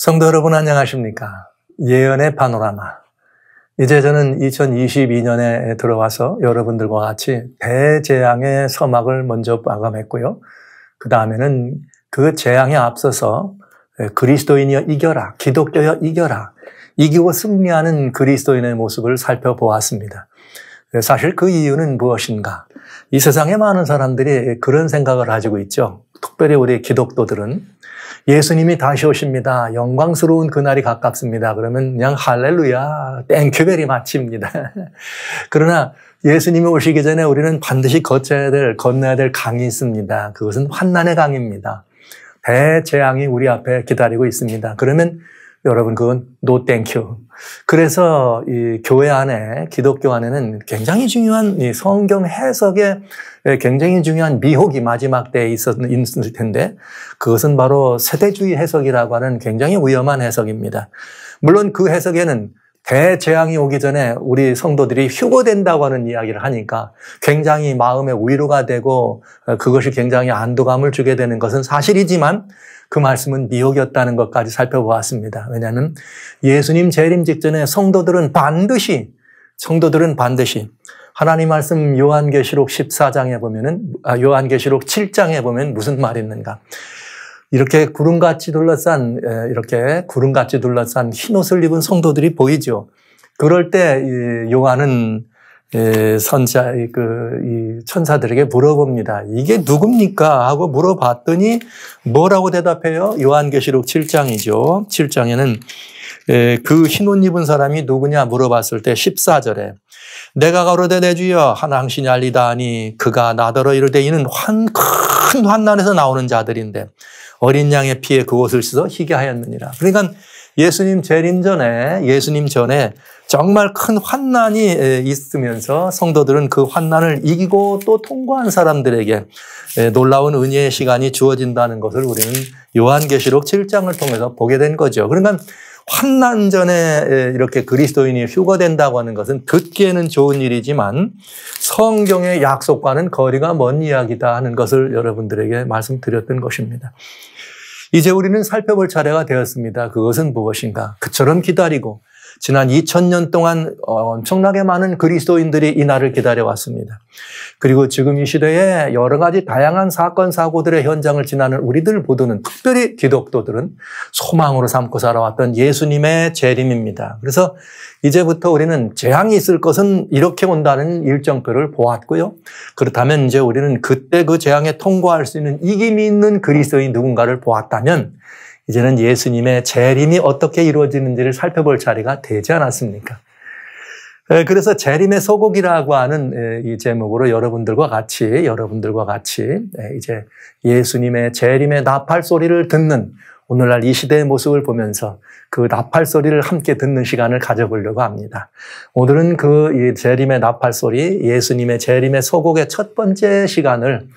성도 여러분 안녕하십니까? 예언의 파노라마. 이제 저는 2022년에 들어와서 여러분들과 같이 대재앙의 서막을 먼저 마감했고요. 그 다음에는 그 재앙에 앞서서 그리스도인이여 이겨라, 기독교여 이겨라, 이기고 승리하는 그리스도인의 모습을 살펴보았습니다. 사실 그 이유는 무엇인가? 이 세상에 많은 사람들이 그런 생각을 가지고 있죠. 특별히 우리 기독도들은 예수님이 다시 오십니다. 영광스러운 그날이 가깝습니다. 그러면 그냥 할렐루야, 땡큐베리 마칩니다. 그러나 예수님이 오시기 전에 우리는 반드시 거쳐야 될, 건너야 될 강이 있습니다. 그것은 환난의 강입니다. 대재앙이 우리 앞에 기다리고 있습니다. 그러면 여러분 그건 노 땡큐. 그래서 이 교회 안에 기독교 안에는 굉장히 중요한 이 성경 해석에 굉장히 중요한 미혹이 마지막 때에 있었을 텐데 그것은 바로 세대주의 해석이라고 하는 굉장히 위험한 해석입니다. 물론 그 해석에는 대재앙이 오기 전에 우리 성도들이 휴고된다고 하는 이야기를 하니까 굉장히 마음에 위로가 되고 그것이 굉장히 안도감을 주게 되는 것은 사실이지만 그 말씀은 미혹이었다는 것까지 살펴보았습니다. 왜냐하면 예수님 재림 직전에 성도들은 반드시 성도들은 반드시 하나님 말씀 요한계시록 14장에 보면은 아, 요한계시록 7장에 보면 무슨 말이 있는가? 이렇게 구름같이 둘러싼 이렇게 구름같이 둘러싼 흰 옷을 입은 성도들이 보이죠. 그럴 때 요한은 예, 선자 그이 그, 천사들에게 물어봅니다. 이게 누굽니까? 하고 물어봤더니 뭐라고 대답해요? 요한계시록 7장이죠. 7장에는 예, 그 흰 옷 입은 사람이 누구냐 물어봤을 때 14절에 내가 가로되 내 주여 하나님신이 알리다니 그가 나더러 이르되 이는 환 큰 환난에서 나오는 자들인데 어린 양의 피에 그옷을 씻어 희게 하였느니라. 그러니까 예수님 재림 전에 예수님 전에 정말 큰 환난이 있으면서 성도들은 그 환난을 이기고 또 통과한 사람들에게 놀라운 은혜의 시간이 주어진다는 것을 우리는 요한계시록 7장을 통해서 보게 된 거죠. 그러니까 환난 전에 이렇게 그리스도인이 휴거된다고 하는 것은 듣기에는 좋은 일이지만 성경의 약속과는 거리가 먼 이야기다 하는 것을 여러분들에게 말씀드렸던 것입니다. 이제 우리는 살펴볼 차례가 되었습니다. 그것은 무엇인가? 그처럼 기다리고 지난 2000년 동안 어, 엄청나게 많은 그리스도인들이 이 날을 기다려왔습니다. 그리고 지금 이 시대에 여러 가지 다양한 사건, 사고들의 현장을 지나는 우리들 보도는 특별히 기독도들은 소망으로 삼고 살아왔던 예수님의 재림입니다. 그래서 이제부터 우리는 재앙이 있을 것은 이렇게 온다는 일정표를 보았고요. 그렇다면 이제 우리는 그때 그 재앙에 통과할 수 있는 이김이 있는 그리스도인 누군가를 보았다면 이제는 예수님의 재림이 어떻게 이루어지는지를 살펴볼 자리가 되지 않았습니까? 그래서 재림의 소곡이라고 하는 이 제목으로 여러분들과 같이 여러분들과 같이 이제 예수님의 재림의 나팔 소리를 듣는 오늘날 이 시대의 모습을 보면서 그 나팔 소리를 함께 듣는 시간을 가져보려고 합니다. 오늘은 그 재림의 나팔 소리, 예수님의 재림의 소곡의 첫 번째 시간을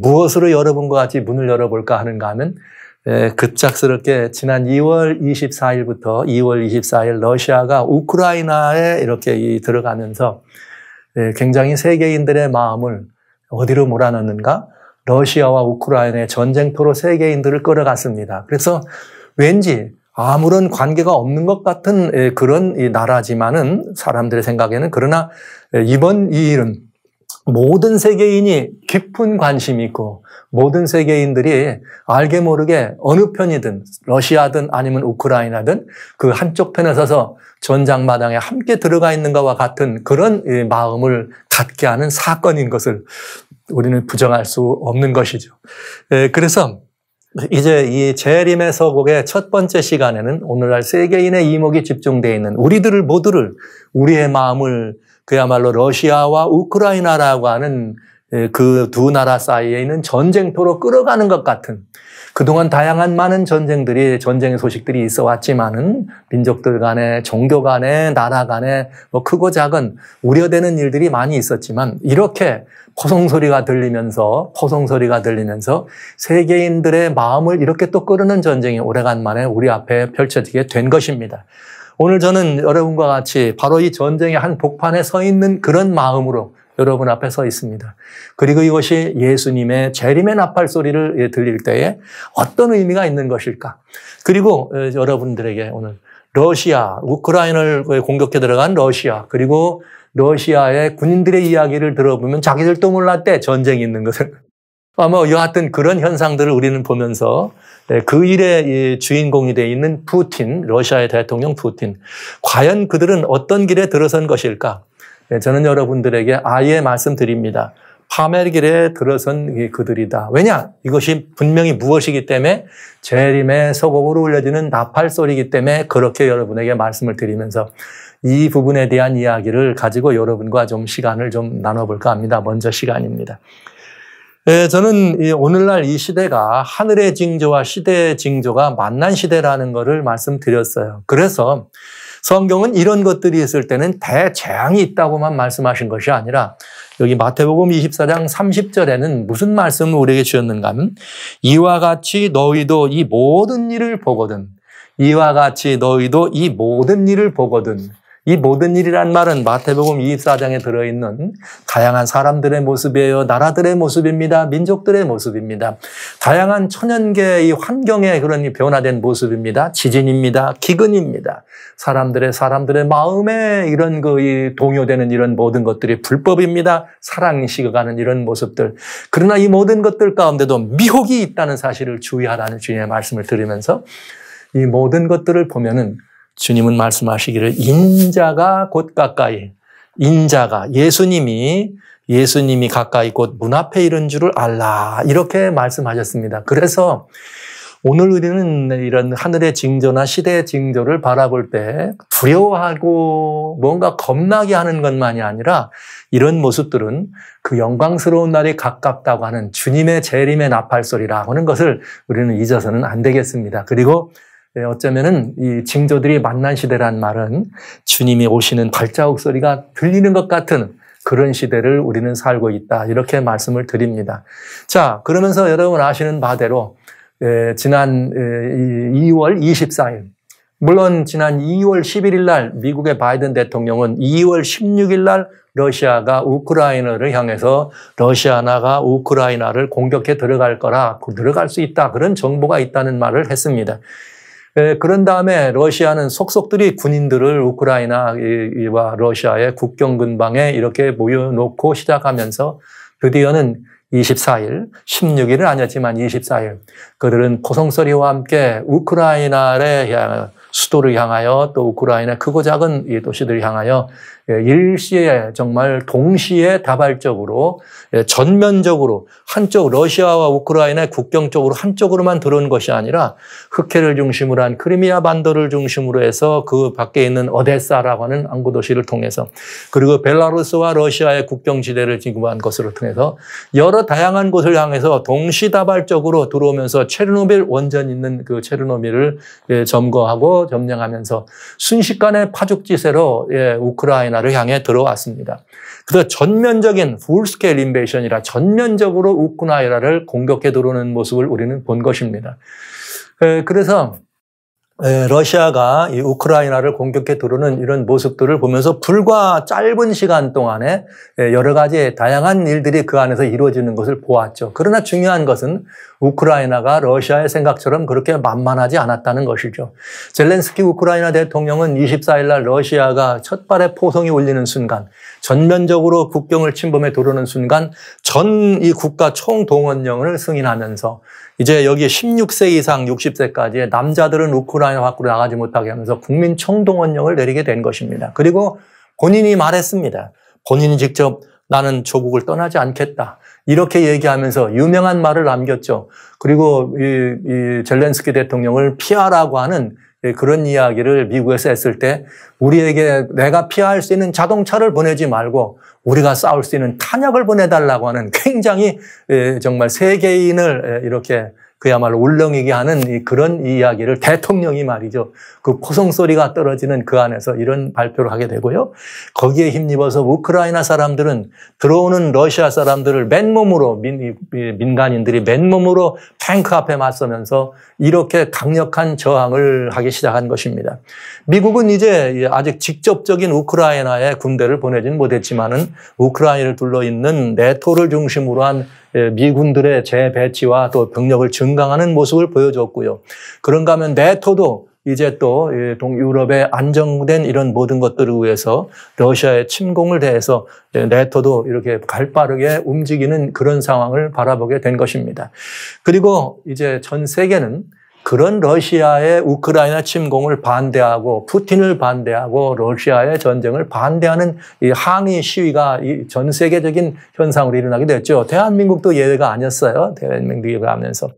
무엇으로 여러분과 같이 문을 열어볼까 하는가 하면 예, 급작스럽게 지난 2월 24일부터 2월 24일 러시아가 우크라이나에 이렇게 들어가면서 예, 굉장히 세계인들의 마음을 어디로 몰아넣는가? 러시아와 우크라이나의 전쟁터로 세계인들을 끌어갔습니다. 그래서 왠지 아무런 관계가 없는 것 같은 예, 그런 나라지만은 사람들의 생각에는 그러나 이번 이 일은 모든 세계인이 깊은 관심이 있고 모든 세계인들이 알게 모르게 어느 편이든 러시아든 아니면 우크라이나든 그 한쪽 편에 서서 전장마당에 함께 들어가 있는 것과 같은 그런 마음을 갖게 하는 사건인 것을 우리는 부정할 수 없는 것이죠. 그래서 이제 이 재림의 서곡의 첫 번째 시간에는 오늘날 세계인의 이목이 집중되어 있는 우리들을 모두를 우리의 마음을 그야말로 러시아와 우크라이나라고 하는 그 두 나라 사이에 있는 전쟁터로 끌어가는 것 같은 그동안 다양한 많은 전쟁들이 전쟁의 소식들이 있어 왔지만은 민족들 간에 종교 간에 나라 간에 뭐 크고 작은 우려되는 일들이 많이 있었지만 이렇게 포송 소리가 들리면서 포송 소리가 들리면서 세계인들의 마음을 이렇게 또끌어는 전쟁이 오래간만에 우리 앞에 펼쳐지게 된 것입니다. 오늘 저는 여러분과 같이 바로 이 전쟁의 한 복판에 서 있는 그런 마음으로 여러분 앞에 서 있습니다. 그리고 이것이 예수님의 재림의 나팔 소리를 예, 들릴 때에 어떤 의미가 있는 것일까? 그리고 어, 여러분들에게 오늘 러시아, 우크라이나를 공격해 들어간 러시아, 그리고 러시아의 군인들의 이야기를 들어보면 자기들도 몰랐대, 전쟁이 있는 것을. 아마 여하튼 그런 현상들을 우리는 보면서 네, 그 일의 주인공이 되어 있는 푸틴, 러시아의 대통령 푸틴. 과연 그들은 어떤 길에 들어선 것일까? 네, 저는 여러분들에게 아예 말씀드립니다. 파멸 길에 들어선 그들이다. 왜냐? 이것이 분명히 무엇이기 때문에 재림의 소곡으로 울려지는 나팔 소리이기 때문에 그렇게 여러분에게 말씀을 드리면서 이 부분에 대한 이야기를 가지고 여러분과 좀 시간을 좀 나눠볼까 합니다. 먼저 시간입니다. 예, 저는 오늘날 이 시대가 하늘의 징조와 시대의 징조가 만난 시대라는 것을 말씀드렸어요. 그래서 성경은 이런 것들이 있을 때는 대재앙이 있다고만 말씀하신 것이 아니라 여기 마태복음 24장 30절에는 무슨 말씀을 우리에게 주셨는가 하면 이와 같이 너희도 이 모든 일을 보거든 이와 같이 너희도 이 모든 일을 보거든 이 모든 일이란 말은 마태복음 24장에 들어있는 다양한 사람들의 모습이에요. 나라들의 모습입니다. 민족들의 모습입니다. 다양한 천연계의 환경의 그런 변화된 모습입니다. 지진입니다. 기근입니다. 사람들의 사람들의 마음에 이런 그 동요되는 이런 모든 것들이 불법입니다. 사랑 식어가는 이런 모습들. 그러나 이 모든 것들 가운데도 미혹이 있다는 사실을 주의하라는 주님의 말씀을 드리면서 이 모든 것들을 보면은 주님은 말씀하시기를 인자가 곧 가까이 인자가 예수님이 예수님이 가까이 곧 문 앞에 이른 줄을 알라 이렇게 말씀하셨습니다. 그래서 오늘 우리는 이런 하늘의 징조나 시대의 징조를 바라볼 때 두려워하고 뭔가 겁나게 하는 것만이 아니라 이런 모습들은 그 영광스러운 날이 가깝다고 하는 주님의 재림의 나팔 소리라고 하는 것을 우리는 잊어서는 안 되겠습니다. 그리고 예, 어쩌면은 이 징조들이 만난 시대란 말은 주님이 오시는 발자국 소리가 들리는 것 같은 그런 시대를 우리는 살고 있다. 이렇게 말씀을 드립니다. 자, 그러면서 여러분 아시는 바대로 예, 지난 2월 예, 24일 물론 지난 2월 11일 날 미국의 바이든 대통령은 2월 16일 날 러시아가 우크라이나를 향해서 러시아나가 우크라이나를 공격해 들어갈 거라 그 들어갈 수 있다 그런 정보가 있다는 말을 했습니다. 예, 그런 다음에 러시아는 속속들이 군인들을 우크라이나와 러시아의 국경 근방에 이렇게 모여놓고 시작하면서 드디어는 24일, 16일은 아니었지만 24일 그들은 고성소리와 함께 우크라이나의 수도를 향하여 또 우크라이나 크고 작은 도시들을 향하여 예, 일시에 정말 동시에 다발적으로 예, 전면적으로 한쪽 러시아와 우크라이나의 국경 쪽으로 한쪽으로만 들어온 것이 아니라 흑해를 중심으로 한 크리미아 반도를 중심으로 해서 그 밖에 있는 어데사라고 하는 안구 도시를 통해서 그리고 벨라루스와 러시아의 국경 지대를 지구한 것으로 통해서 여러 다양한 곳을 향해서 동시다발적으로 들어오면서 체르노빌 원전 있는 그 체르노빌을 예, 점거하고 점령하면서 순식간에 파죽지세로 우크라이나 우크라이나를 향해 들어왔습니다. 그래서 전면적인 풀스케일 인베이션이라 전면적으로 우크라이나를 공격해 들어오는 모습을 우리는 본 것입니다. 그래서 러시아가 이 우크라이나를 공격해 두르는 이런 모습들을 보면서 불과 짧은 시간 동안에 여러 가지 다양한 일들이 그 안에서 이루어지는 것을 보았죠. 그러나 중요한 것은 우크라이나가 러시아의 생각처럼 그렇게 만만하지 않았다는 것이죠. 젤렌스키 우크라이나 대통령은 24일 날 러시아가 첫 발의 포성이 울리는 순간 전면적으로 국경을 침범해 두르는 순간 전 이 국가 총동원령을 승인하면서 이제 여기 에 16세 이상 60세까지의 남자들은 우크라이나 밖으로 나가지 못하게 하면서 국민 총동원령을 내리게 된 것입니다. 그리고 본인이 말했습니다. 본인이 직접 나는 조국을 떠나지 않겠다. 이렇게 얘기하면서 유명한 말을 남겼죠. 그리고 이, 이 젤렌스키 대통령을 피하라고 하는 예, 그런 이야기를 미국에서 했을 때 우리에게 내가 피할 수 있는 자동차를 보내지 말고 우리가 싸울 수 있는 탄약을 보내달라고 하는 굉장히 예, 정말 세계인을 예, 이렇게 그야말로 울렁이게 하는 그런 이야기를 대통령이 말이죠. 그 포성 소리가 떨어지는 그 안에서 이런 발표를 하게 되고요. 거기에 힘입어서 우크라이나 사람들은 들어오는 러시아 사람들을 맨몸으로 민, 민간인들이 맨몸으로 탱크 앞에 맞서면서 이렇게 강력한 저항을 하기 시작한 것입니다. 미국은 이제 아직 직접적인 우크라이나에 군대를 보내진 못했지만은 우크라이나를 둘러 있는 네토를 중심으로 한 예, 미군들의 재배치와 또 병력을 증강하는 모습을 보여줬고요. 그런가 하면 네토도 이제 또 예, 동유럽의 안정된 이런 모든 것들을 위해서 러시아의 침공을 대해서 예, 네토도 이렇게 갈빠르게 움직이는 그런 상황을 바라보게 된 것입니다. 그리고 이제 전 세계는 그런 러시아의 우크라이나 침공을 반대하고 푸틴을 반대하고 러시아의 전쟁을 반대하는 이 항의 시위가 이전 세계적인 현상으로 일어나게 됐죠. 대한민국도 예외가 아니었어요. 대한민국 예외 하면서.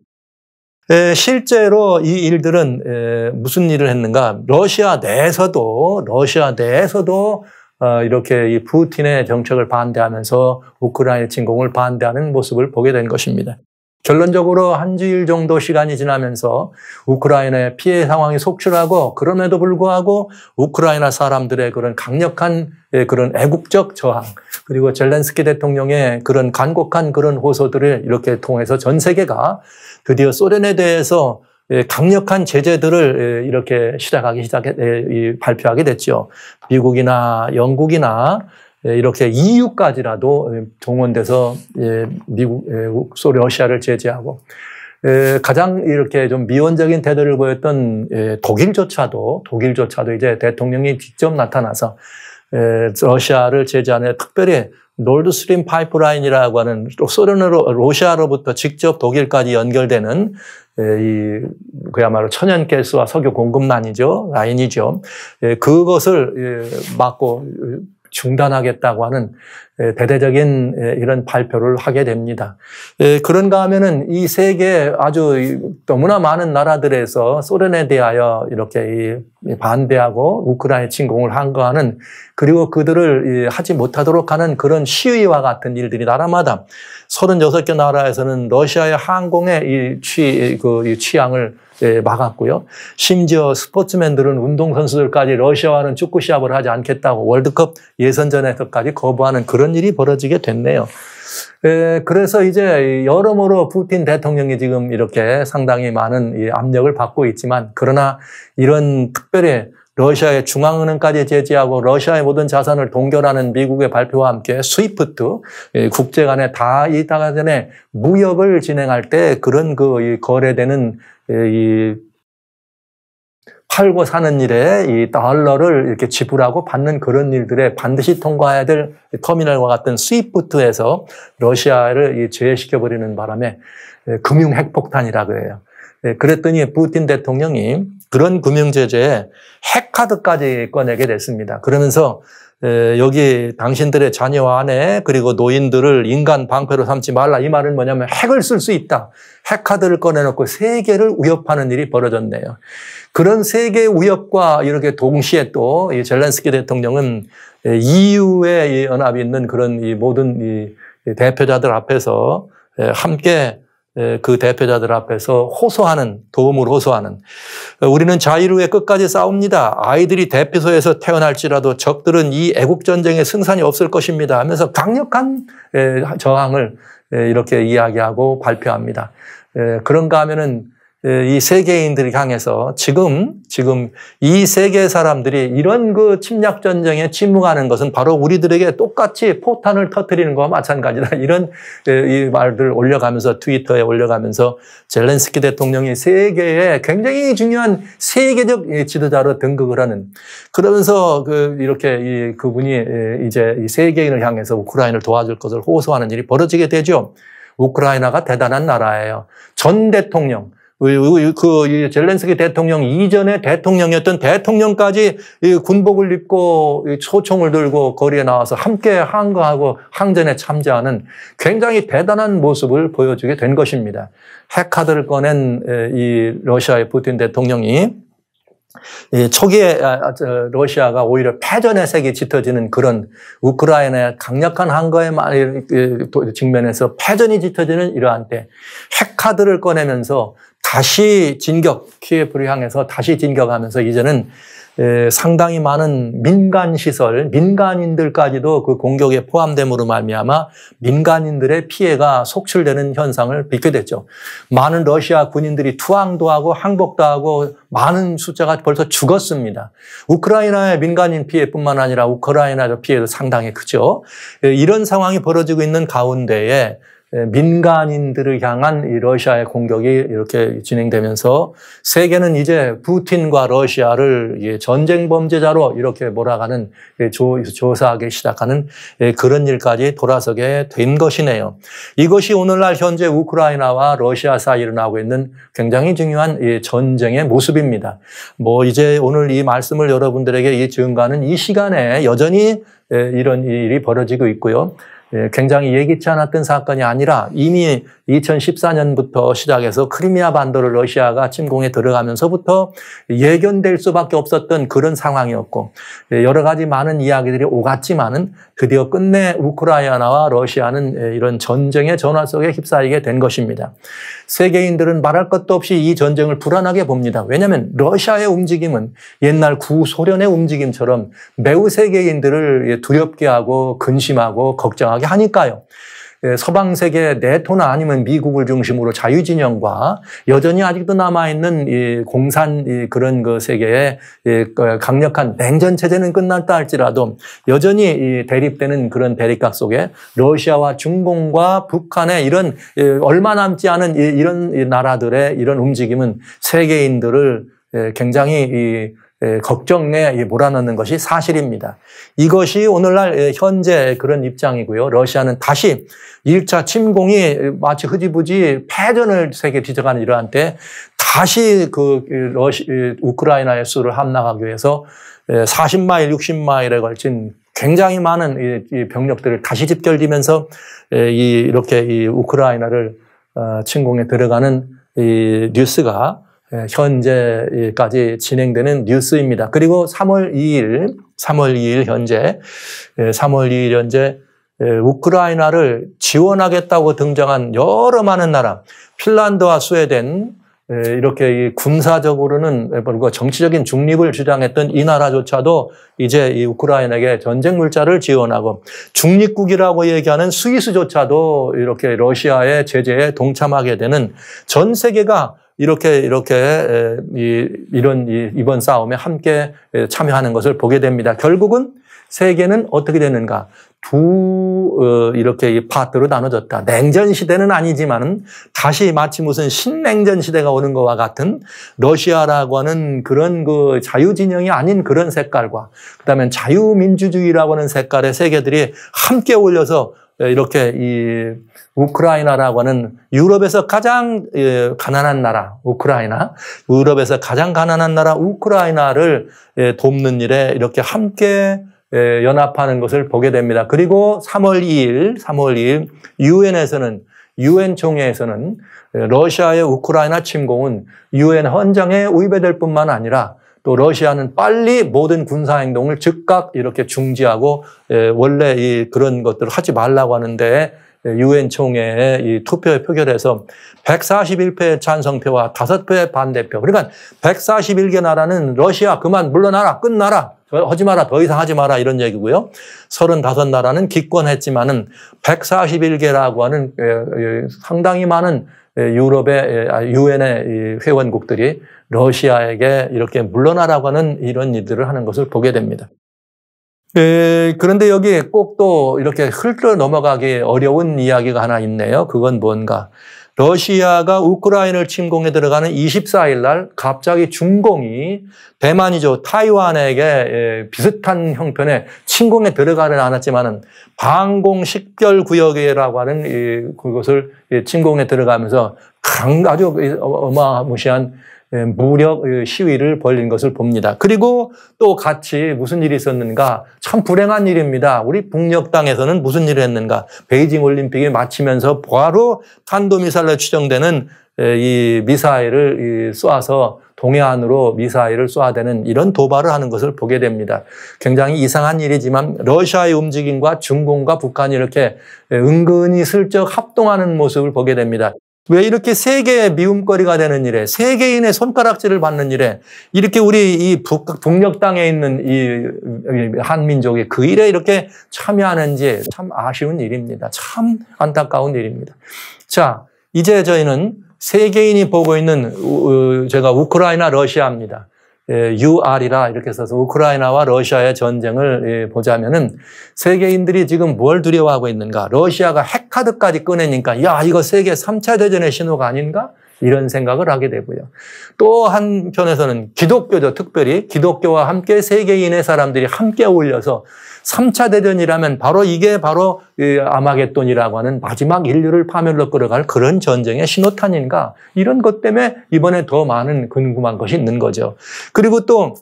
에, 실제로 이 일들은 에, 무슨 일을 했는가? 러시아 내에서도 러시아 내에서도 어, 이렇게 이 푸틴의 정책을 반대하면서 우크라이나 침공을 반대하는 모습을 보게 된 것입니다. 결론적으로 한 주일 정도 시간이 지나면서 우크라이나의 피해 상황이 속출하고 그럼에도 불구하고 우크라이나 사람들의 그런 강력한 예, 그런 애국적 저항 그리고 젤렌스키 대통령의 그런 간곡한 그런 호소들을 이렇게 통해서 전 세계가 드디어 소련에 대해서 예, 강력한 제재들을 예, 이렇게 시작하기 시작해 발표하게 됐죠. 미국이나 영국이나 예, 이렇게 EU까지라도 예, 동원돼서 예, 미국, 소 러시아를 제재하고 가장 이렇게 좀 미온적인 태도를 보였던 독일조차도 독일조차도 이제 대통령이 직접 나타나서 러시아를 제재하는 특별히 롤드스트림 파이프라인이라고 하는 소련으로 러시아로부터 직접 독일까지 연결되는 이 그야말로 천연가스와 석유 공급난이죠 라인이죠. 그것을 막고 중단하겠다고 하는 대대적인 이런 발표를 하게 됩니다. 그런가 하면은 이 세계 아주 너무나 많은 나라들에서 소련에 대하여 이렇게 반대하고 우크라이나 침공을 한 거하는 그리고 그들을 하지 못하도록 하는 그런 시위와 같은 일들이 나라마다 36개 나라에서는 러시아의 항공의 취, 그 취향을 예, 막았고요. 심지어 스포츠맨들은 운동선수들까지 러시아와는 축구 시합을 하지 않겠다고 월드컵 예선전에서까지 거부하는 그런 일이 벌어지게 됐네요. 예, 그래서 이제 여러모로 푸틴 대통령이 지금 이렇게 상당히 많은 압력을 받고 있지만 그러나 이런 특별히 러시아의 중앙은행까지 제재하고 러시아의 모든 자산을 동결하는 미국의 발표와 함께 스위프트 예, 국제 간에 다 이따가 전에 무역을 진행할 때 그런 그 거래되는 예, 이 팔고 사는 일에 이 달러를 이렇게 지불하고 받는 그런 일들에 반드시 통과해야 될 터미널과 같은 스위프트에서 러시아를 제외시켜버리는 바람에 예, 금융 핵폭탄이라 고해요 그랬더니 부틴 대통령이 그런 금융제재에 핵카드까지 꺼내게 됐습니다. 그러면서 여기 당신들의 자녀 아내 그리고 노인들을 인간 방패로 삼지 말라 이 말은 뭐냐면 핵을 쓸 수 있다. 핵카드를 꺼내놓고 세계를 위협하는 일이 벌어졌네요. 그런 세계 위협과 이렇게 동시에 또 젤렌스키 대통령은 EU의 연합이 있는 그런 이 모든 이 대표자들 앞에서 함께 그 대표자들 앞에서 호소하는 도움을 호소하는 어, 우리는 자유를 위 끝까지 싸웁니다. 아이들이 대피소에서 태어날지라도 적들은 이 애국 전쟁에 승산이 없을 것입니다. 하면서 강력한 저항을 이렇게 이야기하고 발표합니다. 그런가 하면은 예, 이세계인들이 향해서 지금 지금 이 세계 사람들이 이런 그 침략 전쟁에 침묵하는 것은 바로 우리들에게 똑같이 포탄을 터뜨리는 것과 마찬가지다 이런 예, 이 말들 올려가면서 트위터에 올려가면서 젤렌스키 대통령이 세계에 굉장히 중요한 세계적 지도자로 등극을 하는 그러면서 그 이렇게 이 그분이 예, 이제 이 세계인을 향해서 우크라이나를 도와줄 것을 호소하는 일이 벌어지게 되죠. 우크라이나가 대단한 나라예요. 전 대통령 그 젤렌스키 대통령 이전에 대통령이었던 대통령까지 군복을 입고 초총을 들고 거리에 나와서 함께 항거하고 항전에 참전하는 굉장히 대단한 모습을 보여주게 된 것입니다. 핵카드를 꺼낸 이 러시아의 푸틴 대통령이 초기에 아, 아, 러시아가 오히려 패전의 색이 짙어지는 그런 우크라이나의 강력한 항거에 직면해서 패전이 짙어지는 이러한 때 핵카드를 꺼내면서 다시 진격, 키에프를 향해서 다시 진격하면서 이제는 상당히 많은 민간 시설, 민간인들까지도 그 공격에 포함됨으로 말미암아 민간인들의 피해가 속출되는 현상을 빚게 됐죠. 많은 러시아 군인들이 투항도 하고 항복도 하고 많은 숫자가 벌써 죽었습니다. 우크라이나의 민간인 피해뿐만 아니라 우크라이나 피해도 상당히 크죠. 이런 상황이 벌어지고 있는 가운데에 예, 민간인들을 향한 러시아의 공격이 이렇게 진행되면서 세계는 이제 푸틴과 러시아를 전쟁 범죄자로 이렇게 몰아가는 예, 조사하기 시작하는 예, 그런 일까지 돌아서게 된 것이네요. 이것이 오늘날 현재 우크라이나와 러시아 사이 일어나고 있는 굉장히 중요한 전쟁의 모습입니다. 뭐 이제 오늘 이 말씀을 여러분들에게 이 증가는 이 시간에 여전히 이런 일이 벌어지고 있고요. 예, 굉장히 예기치 않았던 사건이 아니라 이미 2014년부터 시작해서 크리미아 반도를 러시아가 침공에 들어가면서부터 예견될 수밖에 없었던 그런 상황이었고 예, 여러 가지 많은 이야기들이 오갔지만은 드디어 끝내 우크라이나와 러시아는 예, 이런 전쟁의 전화 속에 휩싸이게 된 것입니다. 세계인들은 말할 것도 없이 이 전쟁을 불안하게 봅니다. 왜냐하면 러시아의 움직임은 옛날 구소련의 움직임처럼 매우 세계인들을 두렵게 하고 근심하고 걱정하게 강하게 하니까요. 예, 서방 세계 내토나 아니면 미국을 중심으로 자유진영과 여전히 아직도 남아있는 공산 그런 그 세계의 예, 그 강력한 냉전 체제는 끝났다 할지라도 여전히 대립되는 그런 대립각 속에 러시아와 중공과 북한의 이런 예, 얼마 남지 않은 이런 나라들의 이런 움직임은 세계인들을 굉장히 걱정에 몰아넣는 것이 사실입니다. 이것이 오늘날 현재 그런 입장이고요. 러시아는 다시 1차 침공이 마치 흐지부지 패전을 세계 뒤져가는 이러한 때 다시 그, 그 러시, 우크라이나의 수를 함락하기 위해서 40마일, 60마일에 걸친 굉장히 많은 병력들을 다시 집결되면서 이렇게 우크라이나를 어, 침공에 들어가는 뉴스가 예, 현재까지 진행되는 뉴스입니다. 그리고 3월 2일, 3월 2일 현재, 3월 예, 2일 현재 예, 우크라이나를 지원하겠다고 등장한 여러 많은 나라, 핀란드와 스웨덴, 이렇게 군사적으로는 그리고 정치적인 중립을 주장했던 이 나라조차도 이제 이 우크라이나에게 전쟁 물자를 지원하고 중립국이라고 얘기하는 스위스조차도 이렇게 러시아의 제재에 동참하게 되는 전 세계가 이렇게 이렇게 이런 이번 싸움에 함께 참여하는 것을 보게 됩니다. 결국은 세계는 어떻게 되는가? 두 어, 이렇게 파트로 나눠졌다. 냉전 시대는 아니지만은 다시 마치 무슨 신냉전 시대가 오는 것과 같은 러시아라고 하는 그런 그 자유 진영이 아닌 그런 색깔과 그다음에 자유민주주의라고 하는 색깔의 세계들이 함께 올려서 예, 이렇게 이 우크라이나라고 하는 유럽에서 가장 예, 가난한 나라 우크라이나 유럽에서 가장 가난한 나라 우크라이나를 예, 돕는 일에 이렇게 함께 연합하는 것을 보게 됩니다. 그리고 3월 2일, 3월 2일 유엔에서는 유엔 총회에서는 러시아의 우크라이나 침공은 유엔 헌장에 위배될 뿐만 아니라 또 러시아는 빨리 모든 군사 행동을 즉각 이렇게 중지하고 예, 원래 이 그런 것들을 하지 말라고 하는데 예, 유엔 총회에이투표에표결해서 141표의 찬성표와 5표의 반대표. 그러니까 141개 나라는 러시아 그만 물러나라 끝나라 하지 마라 더 이상 하지 마라 이런 얘기고요. 35나라는 기권했지만은 141개라고 하는 예, 상당히 많은 유럽의 아, 유엔의 회원국들이 러시아에게 이렇게 물러나라고 하는 이런 일들을 하는 것을 보게 됩니다. 에, 그런데 여기 꼭 또 이렇게 흘러 넘어가기 어려운 이야기가 하나 있네요. 그건 뭔가. 러시아가 우크라이나를 침공에 들어가는 24일 날 갑자기 중공이 대만이죠. 타이완에게 비슷한 형편에 침공에 들어가는 않았지만은 방공 식별 구역이라고 하는 그것을 예, 침공에 들어가면서 아주 어, 어마무시한 예, 무력 예, 시위를 벌린 것을 봅니다. 그리고 또 같이 무슨 일이 있었는가? 참 불행한 일입니다. 우리 북녘땅에서는 무슨 일을 했는가? 베이징 올림픽이 마치면서 바로 탄도미사일로 추정되는 예, 이 미사일을 쏴서 동해안으로 미사일을 쏴대는 이런 도발을 하는 것을 보게 됩니다. 굉장히 이상한 일이지만 러시아의 움직임과 중공과 북한이 이렇게 은근히 슬쩍 합동하는 모습을 보게 됩니다. 왜 이렇게 세계의 미움거리가 되는 일에, 세계인의 손가락질을 받는 일에, 이렇게 우리 이 북, 북녘 땅에 있는 이 한민족이 그 일에 이렇게 참여하는지 참 아쉬운 일입니다. 참 안타까운 일입니다. 자, 이제 저희는 세계인이 보고 있는 제가 우크라이나 러시아입니다. UR이라 예, 이렇게 써서 우크라이나와 러시아의 전쟁을 예, 보자면은 세계인들이 지금 뭘 두려워하고 있는가? 러시아가 핵카드까지 꺼내니까 야, 이거 세계 3차 대전의 신호가 아닌가? 이런 생각을 하게 되고요. 또 한편에서는 기독교죠. 특별히 기독교와 함께 세계인의 사람들이 함께 어울려서 3차 대전이라면 바로 이게 바로 아마겟돈이라고 하는 마지막 인류를 파멸로 끌어갈 그런 전쟁의 신호탄인가 이런 것 때문에 이번에 더 많은 궁금한 것이 있는 거죠. 그리고 또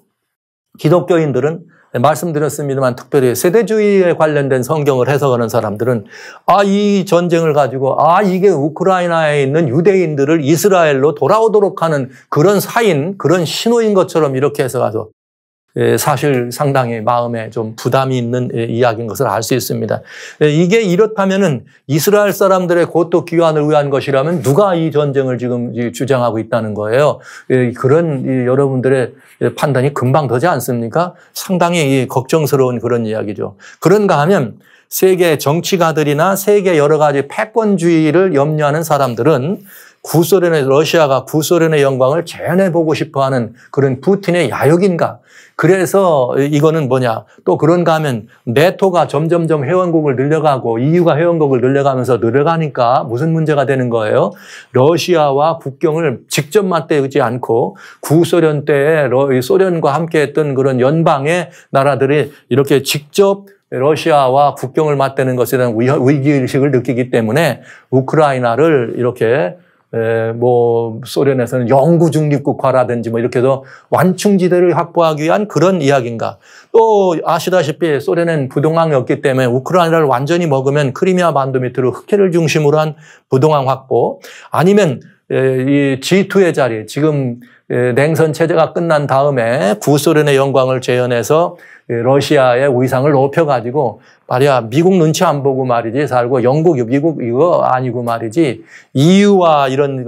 기독교인들은 네, 말씀드렸습니다만 특별히 세대주의에 관련된 성경을 해석하는 사람들은 아, 이 전쟁을 가지고 아, 이게 우크라이나에 있는 유대인들을 이스라엘로 돌아오도록 하는 그런 사인, 그런 신호인 것처럼 이렇게 해석하죠 예, 사실 상당히 마음에 좀 부담이 있는 예, 이야기인 것을 알 수 있습니다. 예, 이게 이렇다면은 이스라엘 사람들의 고토 귀환을 위한 것이라면 누가 이 전쟁을 지금 주장하고 있다는 거예요. 그런 여러분들의 판단이 금방 되지 않습니까? 상당히 걱정스러운 그런 이야기죠. 그런가 하면 세계 정치가들이나 세계 여러 가지 패권주의를 염려하는 사람들은 구소련의 러시아가 구소련의 영광을 재현해 보고 싶어하는 그런 푸틴의 야욕인가? 그래서 이거는 뭐냐? 또 그런가 하면 네토가 점점점 회원국을 늘려가고 EU가 회원국을 늘려가면서 늘어가니까 무슨 문제가 되는 거예요? 러시아와 국경을 직접 맞대지 않고 구소련 때에 소련과 함께했던 그런 연방의 나라들이 이렇게 직접 러시아와 국경을 맞대는 것에 대한 위기의식을 느끼기 때문에 우크라이나를 이렇게 뭐 소련에서는 영구 중립국화라든지 뭐 이렇게 해서 완충지대를 확보하기 위한 그런 이야기인가. 또 아시다시피 소련은 부동항이었기 때문에 우크라이나를 완전히 먹으면 크리미아 반도 밑으로 흑해를 중심으로 한 부동항 확보 아니면 이 G2의 자리 지금 예, 냉선 체제가 끝난 다음에 구소련의 영광을 재현해서 예, 러시아의 위상을 높여가지고 말이야 미국 눈치 안 보고 말이지 살고 영국 미국 이거 아니고 말이지 EU와 이런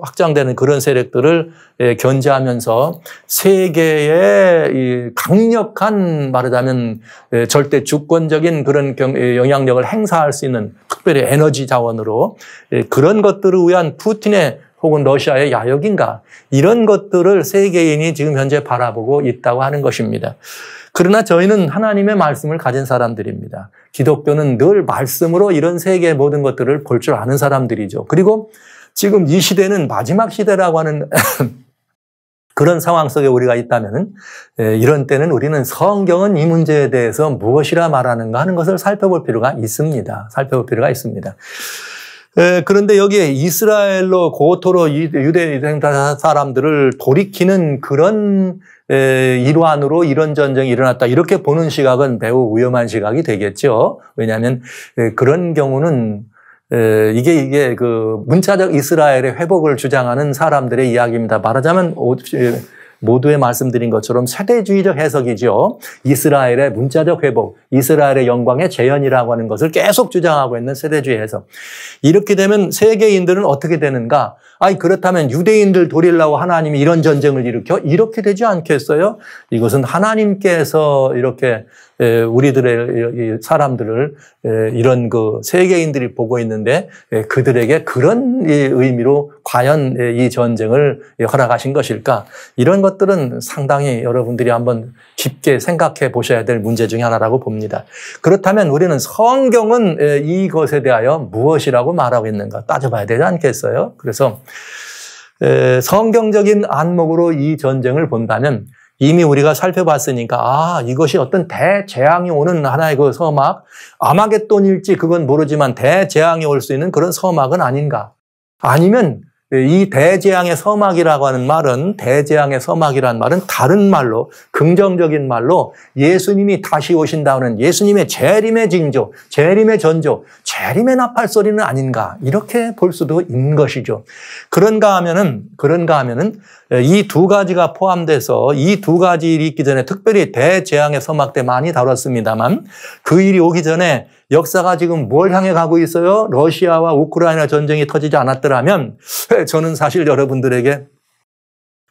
확장되는 그런 세력들을 예, 견제하면서 세계의 강력한 말하자면 절대 주권적인 그런 영향력을 행사할 수 있는 특별히 에너지 자원으로 그런 것들을 위한 푸틴의 혹은 러시아의 야욕인가 이런 것들을 세계인이 지금 현재 바라보고 있다고 하는 것입니다. 그러나 저희는 하나님의 말씀을 가진 사람들입니다. 기독교는 늘 말씀으로 이런 세계의 모든 것들을 볼 줄 아는 사람들이죠. 그리고 지금 이 시대는 마지막 시대라고 하는 그런 상황 속에 우리가 있다면 예, 이런 때는 우리는 성경은 이 문제에 대해서 무엇이라 말하는가 하는 것을 살펴볼 필요가 있습니다. 살펴볼 필요가 있습니다. 예, 그런데 여기에 이스라엘로 고토로 유대 생 사람들을 돌이키는 그런 예, 일환으로 이런 전쟁이 일어났다 이렇게 보는 시각은 매우 위험한 시각이 되겠죠. 왜냐하면 예, 그런 경우는 에, 예, 이게 이게 그 문자적 이스라엘의 회복을 주장하는 사람들의 이야기입니다. 말하자면 예, 모두의 말씀드린 것처럼 세대주의적 해석이죠. 이스라엘의 문자적 회복, 이스라엘의 영광의 재현이라고 하는 것을 계속 주장하고 있는 세대주의 해석. 이렇게 되면 세계인들은 어떻게 되는가? 아니 그렇다면 유대인들 돌리려고 하나님이 이런 전쟁을 일으켜 이렇게 되지 않겠어요? 이것은 하나님께서 이렇게 우리들의 사람들을 이런 그 세계인들이 보고 있는데 그들에게 그런 의미로 과연 이 전쟁을 허락하신 것일까? 이런 것들은 상당히 여러분들이 한번 깊게 생각해 보셔야 될 문제 중의 하나라고 봅니다. 그렇다면 우리는 성경은 이것에 대하여 무엇이라고 말하고 있는가 따져봐야 되지 않겠어요? 그래서 성경적인 안목으로 이 전쟁을 본다면 이미 우리가 살펴봤으니까 아 이것이 어떤 대재앙이 오는 하나의 그 서막 아마겟돈일지 그건 모르지만 대재앙이 올 수 있는 그런 서막은 아닌가 아니면 이 대재앙의 서막이라고 하는 말은 대재앙의 서막이라는 말은 다른 말로 긍정적인 말로 예수님이 다시 오신다는 예수님의 재림의 징조, 재림의 전조, 재림의 나팔소리는 아닌가 이렇게 볼 수도 있는 것이죠. 그런가 하면은 그런가 하면은 예, 이두 가지가 포함돼서 이 두 가지 일이 있기 전에 특별히 대재앙의 서막 때 많이 다뤘습니다만 그 일이 오기 전에 역사가 지금 뭘 향해 가고 있어요? 러시아와 우크라이나 전쟁이 터지지 않았더라면 예, 저는 사실 여러분들에게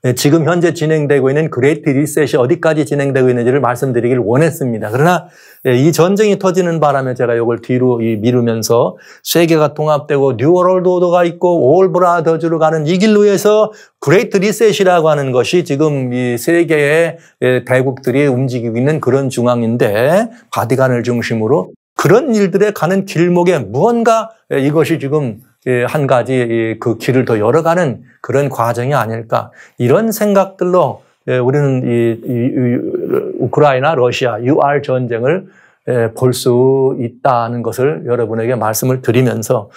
네, 지금 현재 진행되고 있는 그레이트 리셋이 어디까지 진행되고 있는지를 말씀드리길 원했습니다. 그러나 네, 이 전쟁이 터지는 바람에 제가 이걸 뒤로 미루면서 세계가 통합되고 뉴월드 오더가 있고 올 브라더즈로 가는 이 길로 해서 그레이트 리셋이라고 하는 것이 지금 이 세계의 예, 대국들이 움직이고 있는 그런 중앙인데 바디간을 중심으로 그런 일들에 가는 길목에 무언가 예, 이것이 지금 예, 한 가지 예, 그 길을 더 열어가는 그런 과정이 아닐까 이런 생각들로 예, 우리는 이, 이, 이 우크라이나 러시아 유알 전쟁을 볼 수 있다는 것을 여러분에게 말씀을 드리면서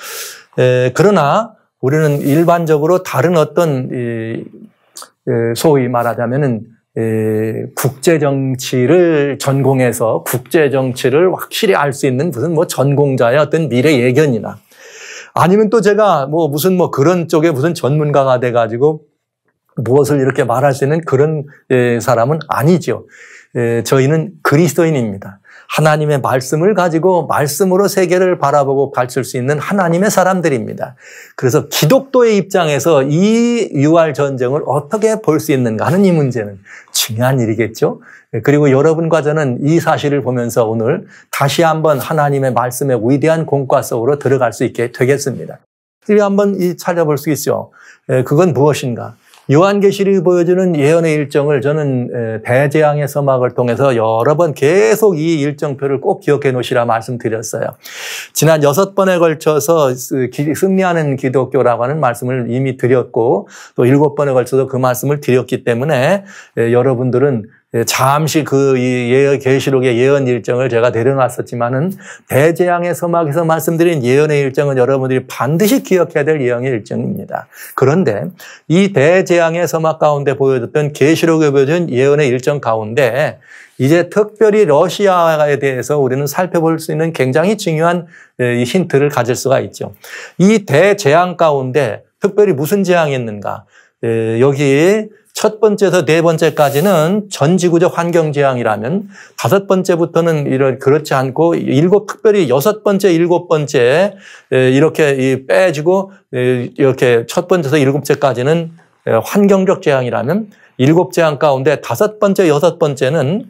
그러나 우리는 일반적으로 다른 어떤 소위 말하자면은 국제 정치를 전공해서 국제 정치를 확실히 알 수 있는 무슨 뭐 전공자의 어떤 미래 예견이나 아니면 또 제가 뭐 무슨 뭐 그런 쪽에 무슨 전문가가 돼가지고 무엇을 이렇게 말할 수 있는 그런 예, 사람은 아니죠. 예, 저희는 그리스도인입니다. 하나님의 말씀을 가지고 말씀으로 세계를 바라보고 가르수 있는 하나님의 사람들입니다. 그래서 기독도의 입장에서 이유알 전쟁을 어떻게 볼 수 있는가 하는 이 문제는 중요한 일이겠죠. 그리고 여러분과 저는 이 사실을 보면서 오늘 다시 한번 하나님의 말씀의 위대한 공과 속으로 들어갈 수 있게 되겠습니다. 우리 한번 찾아볼 수 있죠. 그건 무엇인가? 요한계시록 보여주는 예언의 일정을 저는 대재앙의 서막을 통해서 여러 번 계속 이 일정표를 꼭 기억해 놓으시라 말씀드렸어요. 지난 여섯 번에 걸쳐서 승리하는 기독교라고 하는 말씀을 이미 드렸고 또 일곱 번에 걸쳐서 그 말씀을 드렸기 때문에 여러분들은 예, 잠시 그 예언 계시록의 예언 일정을 제가 데려놨었지만은 대재앙의 서막에서 말씀드린 예언의 일정은 여러분들이 반드시 기억해야 될 예언의 일정입니다. 그런데 이 대재앙의 서막 가운데 보여줬던 계시록에 보여준 예언의 일정 가운데 이제 특별히 러시아에 대해서 우리는 살펴볼 수 있는 굉장히 중요한 예, 힌트를 가질 수가 있죠. 이 대재앙 가운데 특별히 무슨 재앙이 있는가? 예, 여기 첫 번째에서 네 번째까지는 전지구적 환경재앙이라면 다섯 번째부터는 이런 그렇지 않고 일곱 특별히 여섯 번째 일곱 번째 이렇게 빼지고 이렇게 첫 번째에서 일곱째까지는 환경적 재앙이라면 일곱 재앙 가운데 다섯 번째 여섯 번째는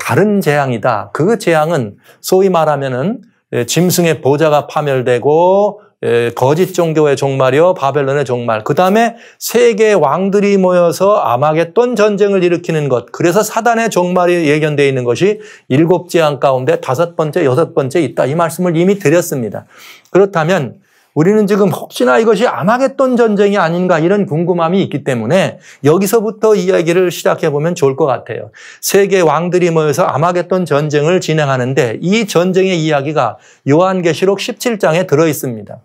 다른 재앙이다. 그 재앙은 소위 말하면은 짐승의 보좌가 파멸되고 예, 거짓 종교의 종말이요 바벨론의 종말. 그 다음에 세계 왕들이 모여서 아마겟돈 전쟁을 일으키는 것. 그래서 사단의 종말이 예견되어 있는 것이 일곱 재앙 가운데 다섯 번째, 여섯 번째 있다. 이 말씀을 이미 드렸습니다. 그렇다면 우리는 지금 혹시나 이것이 아마겟돈 전쟁이 아닌가 이런 궁금함이 있기 때문에 여기서부터 이야기를 시작해 보면 좋을 것 같아요. 세계 왕들이 모여서 아마겟돈 전쟁을 진행하는데 이 전쟁의 이야기가 요한계시록 17장에 들어 있습니다.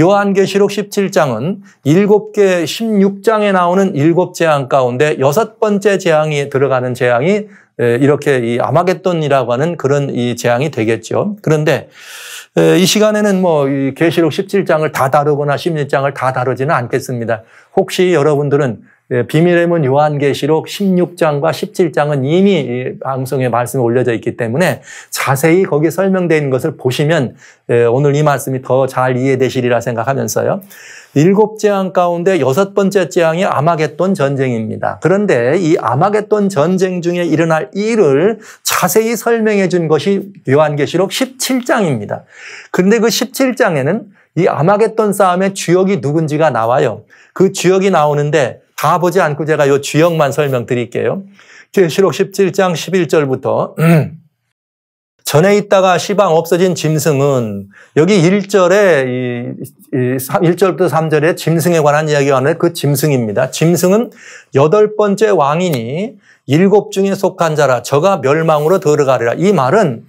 요한계시록 17장은 7개 16장에 나오는 7 재앙 가운데 여섯 번째 재앙이 들어가는 재앙이 예, 이렇게 이 아마겟돈이라고 하는 그런 이 재앙이 되겠죠. 그런데 예, 이 시간에는 뭐 계시록 17장을 다 다루거나 16장을 다 다루지는 않겠습니다. 혹시 여러분들은 예, 비밀의문 요한계시록 16장과 17장은 이미 방송에 말씀이 올려져 있기 때문에 자세히 거기에 설명된 것을 보시면 예, 오늘 이 말씀이 더 잘 이해되시리라 생각하면서요. 일곱 재앙 가운데 여섯 번째 재앙이 아마겟돈 전쟁입니다. 그런데 이 아마겟돈 전쟁 중에 일어날 일을 자세히 설명해 준 것이 요한계시록 17장입니다. 그런데 그 17장에는 이 아마겟돈 싸움의 주역이 누군지가 나와요. 그 주역이 나오는데 다 보지 않고 제가 요 주역만 설명드릴게요. 계시록 17장 11절부터 음. 전에 있다가 시방 없어진 짐승은 여기 1절에 1절부터 3절에 짐승에 관한 이야기가 나는데 그 짐승입니다. 짐승은 여덟 번째 왕이니 일곱 중에 속한 자라 저가 멸망으로 들어가리라. 이 말은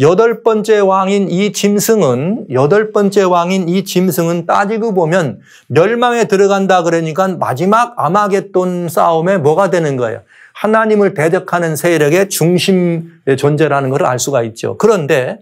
여덟 번째 왕인 이 짐승은 여덟 번째 왕인 이 짐승은 따지고 보면 멸망에 들어간다 그러니까 마지막 아마겟돈 싸움에 뭐가 되는 거예요. 하나님을 대적하는 세력의 중심 존재라는 것을 알 수가 있죠. 그런데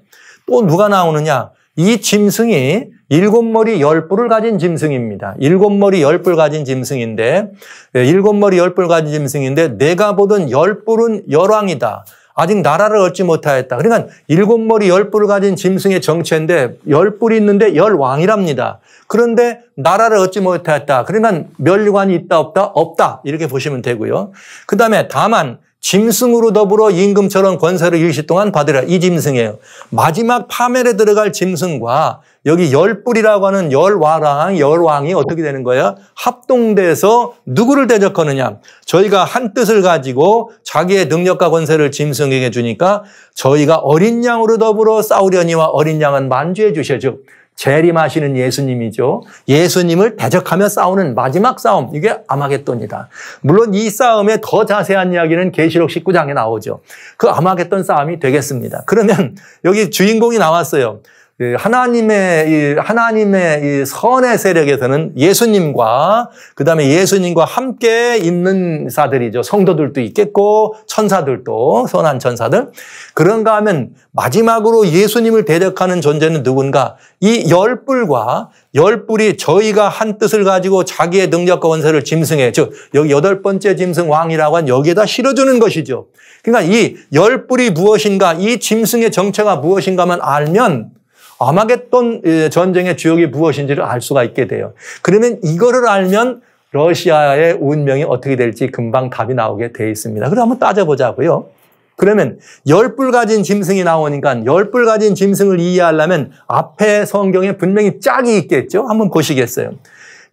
또 누가 나오느냐? 이 짐승이 일곱 머리 열 뿔을 가진 짐승입니다. 일곱 머리 열 뿔 가진 짐승인데 예, 일곱 머리 열 뿔 가진 짐승인데 내가 보던 열 뿔은 열왕이다. 아직 나라를 얻지 못하였다. 그러니까 일곱 머리 열 뿔을 가진 짐승의 정체인데 열 뿔이 있는데 열 왕이랍니다. 그런데 나라를 얻지 못하였다. 그러니까 멸관이 있다 없다 없다 이렇게 보시면 되고요. 그 다음에 다만 짐승으로 더불어 임금처럼 권세를 일시 동안 받으라. 이 짐승이에요. 마지막 파멸에 들어갈 짐승과 여기 열뿔이라고 하는 열와랑, 열왕이 어떻게 되는 거예요? 합동돼서 누구를 대적하느냐. 저희가 한 뜻을 가지고 자기의 능력과 권세를 짐승에게 주니까 저희가 어린 양으로 더불어 싸우려니와 어린 양은 만주해 주셔죠. 재림하시는 예수님이죠. 예수님을 대적하며 싸우는 마지막 싸움. 이게 아마겟돈이다. 물론 이 싸움의 더 자세한 이야기는 계시록 19장에 나오죠. 그 아마겟돈 싸움이 되겠습니다. 그러면 여기 주인공이 나왔어요. 그 하나님의 하나님의 선의 세력에서는 예수님과 그 다음에 예수님과 함께 있는 사들이죠. 성도들도 있겠고 천사들도 선한 천사들. 그런가 하면 마지막으로 예수님을 대적하는 존재는 누군가? 이 열불과 열불이 저희가 한 뜻을 가지고 자기의 능력과 원세를 짐승해즉 여기 여덟 번째 짐승 왕이라고 한 여기에다 실어주는 것이죠. 그러니까 이 열불이 무엇인가, 이 짐승의 정체가 무엇인가만 알면. 아마겟돈 예, 전쟁의 주역이 무엇인지를 알 수가 있게 돼요. 그러면 이거를 알면 러시아의 운명이 어떻게 될지 금방 답이 나오게 돼 있습니다. 그럼 한번 따져보자고요. 그러면 열불 가진 짐승이 나오니까 열불 가진 짐승을 이해하려면 앞에 성경에 분명히 짝이 있겠죠? 한번 보시겠어요.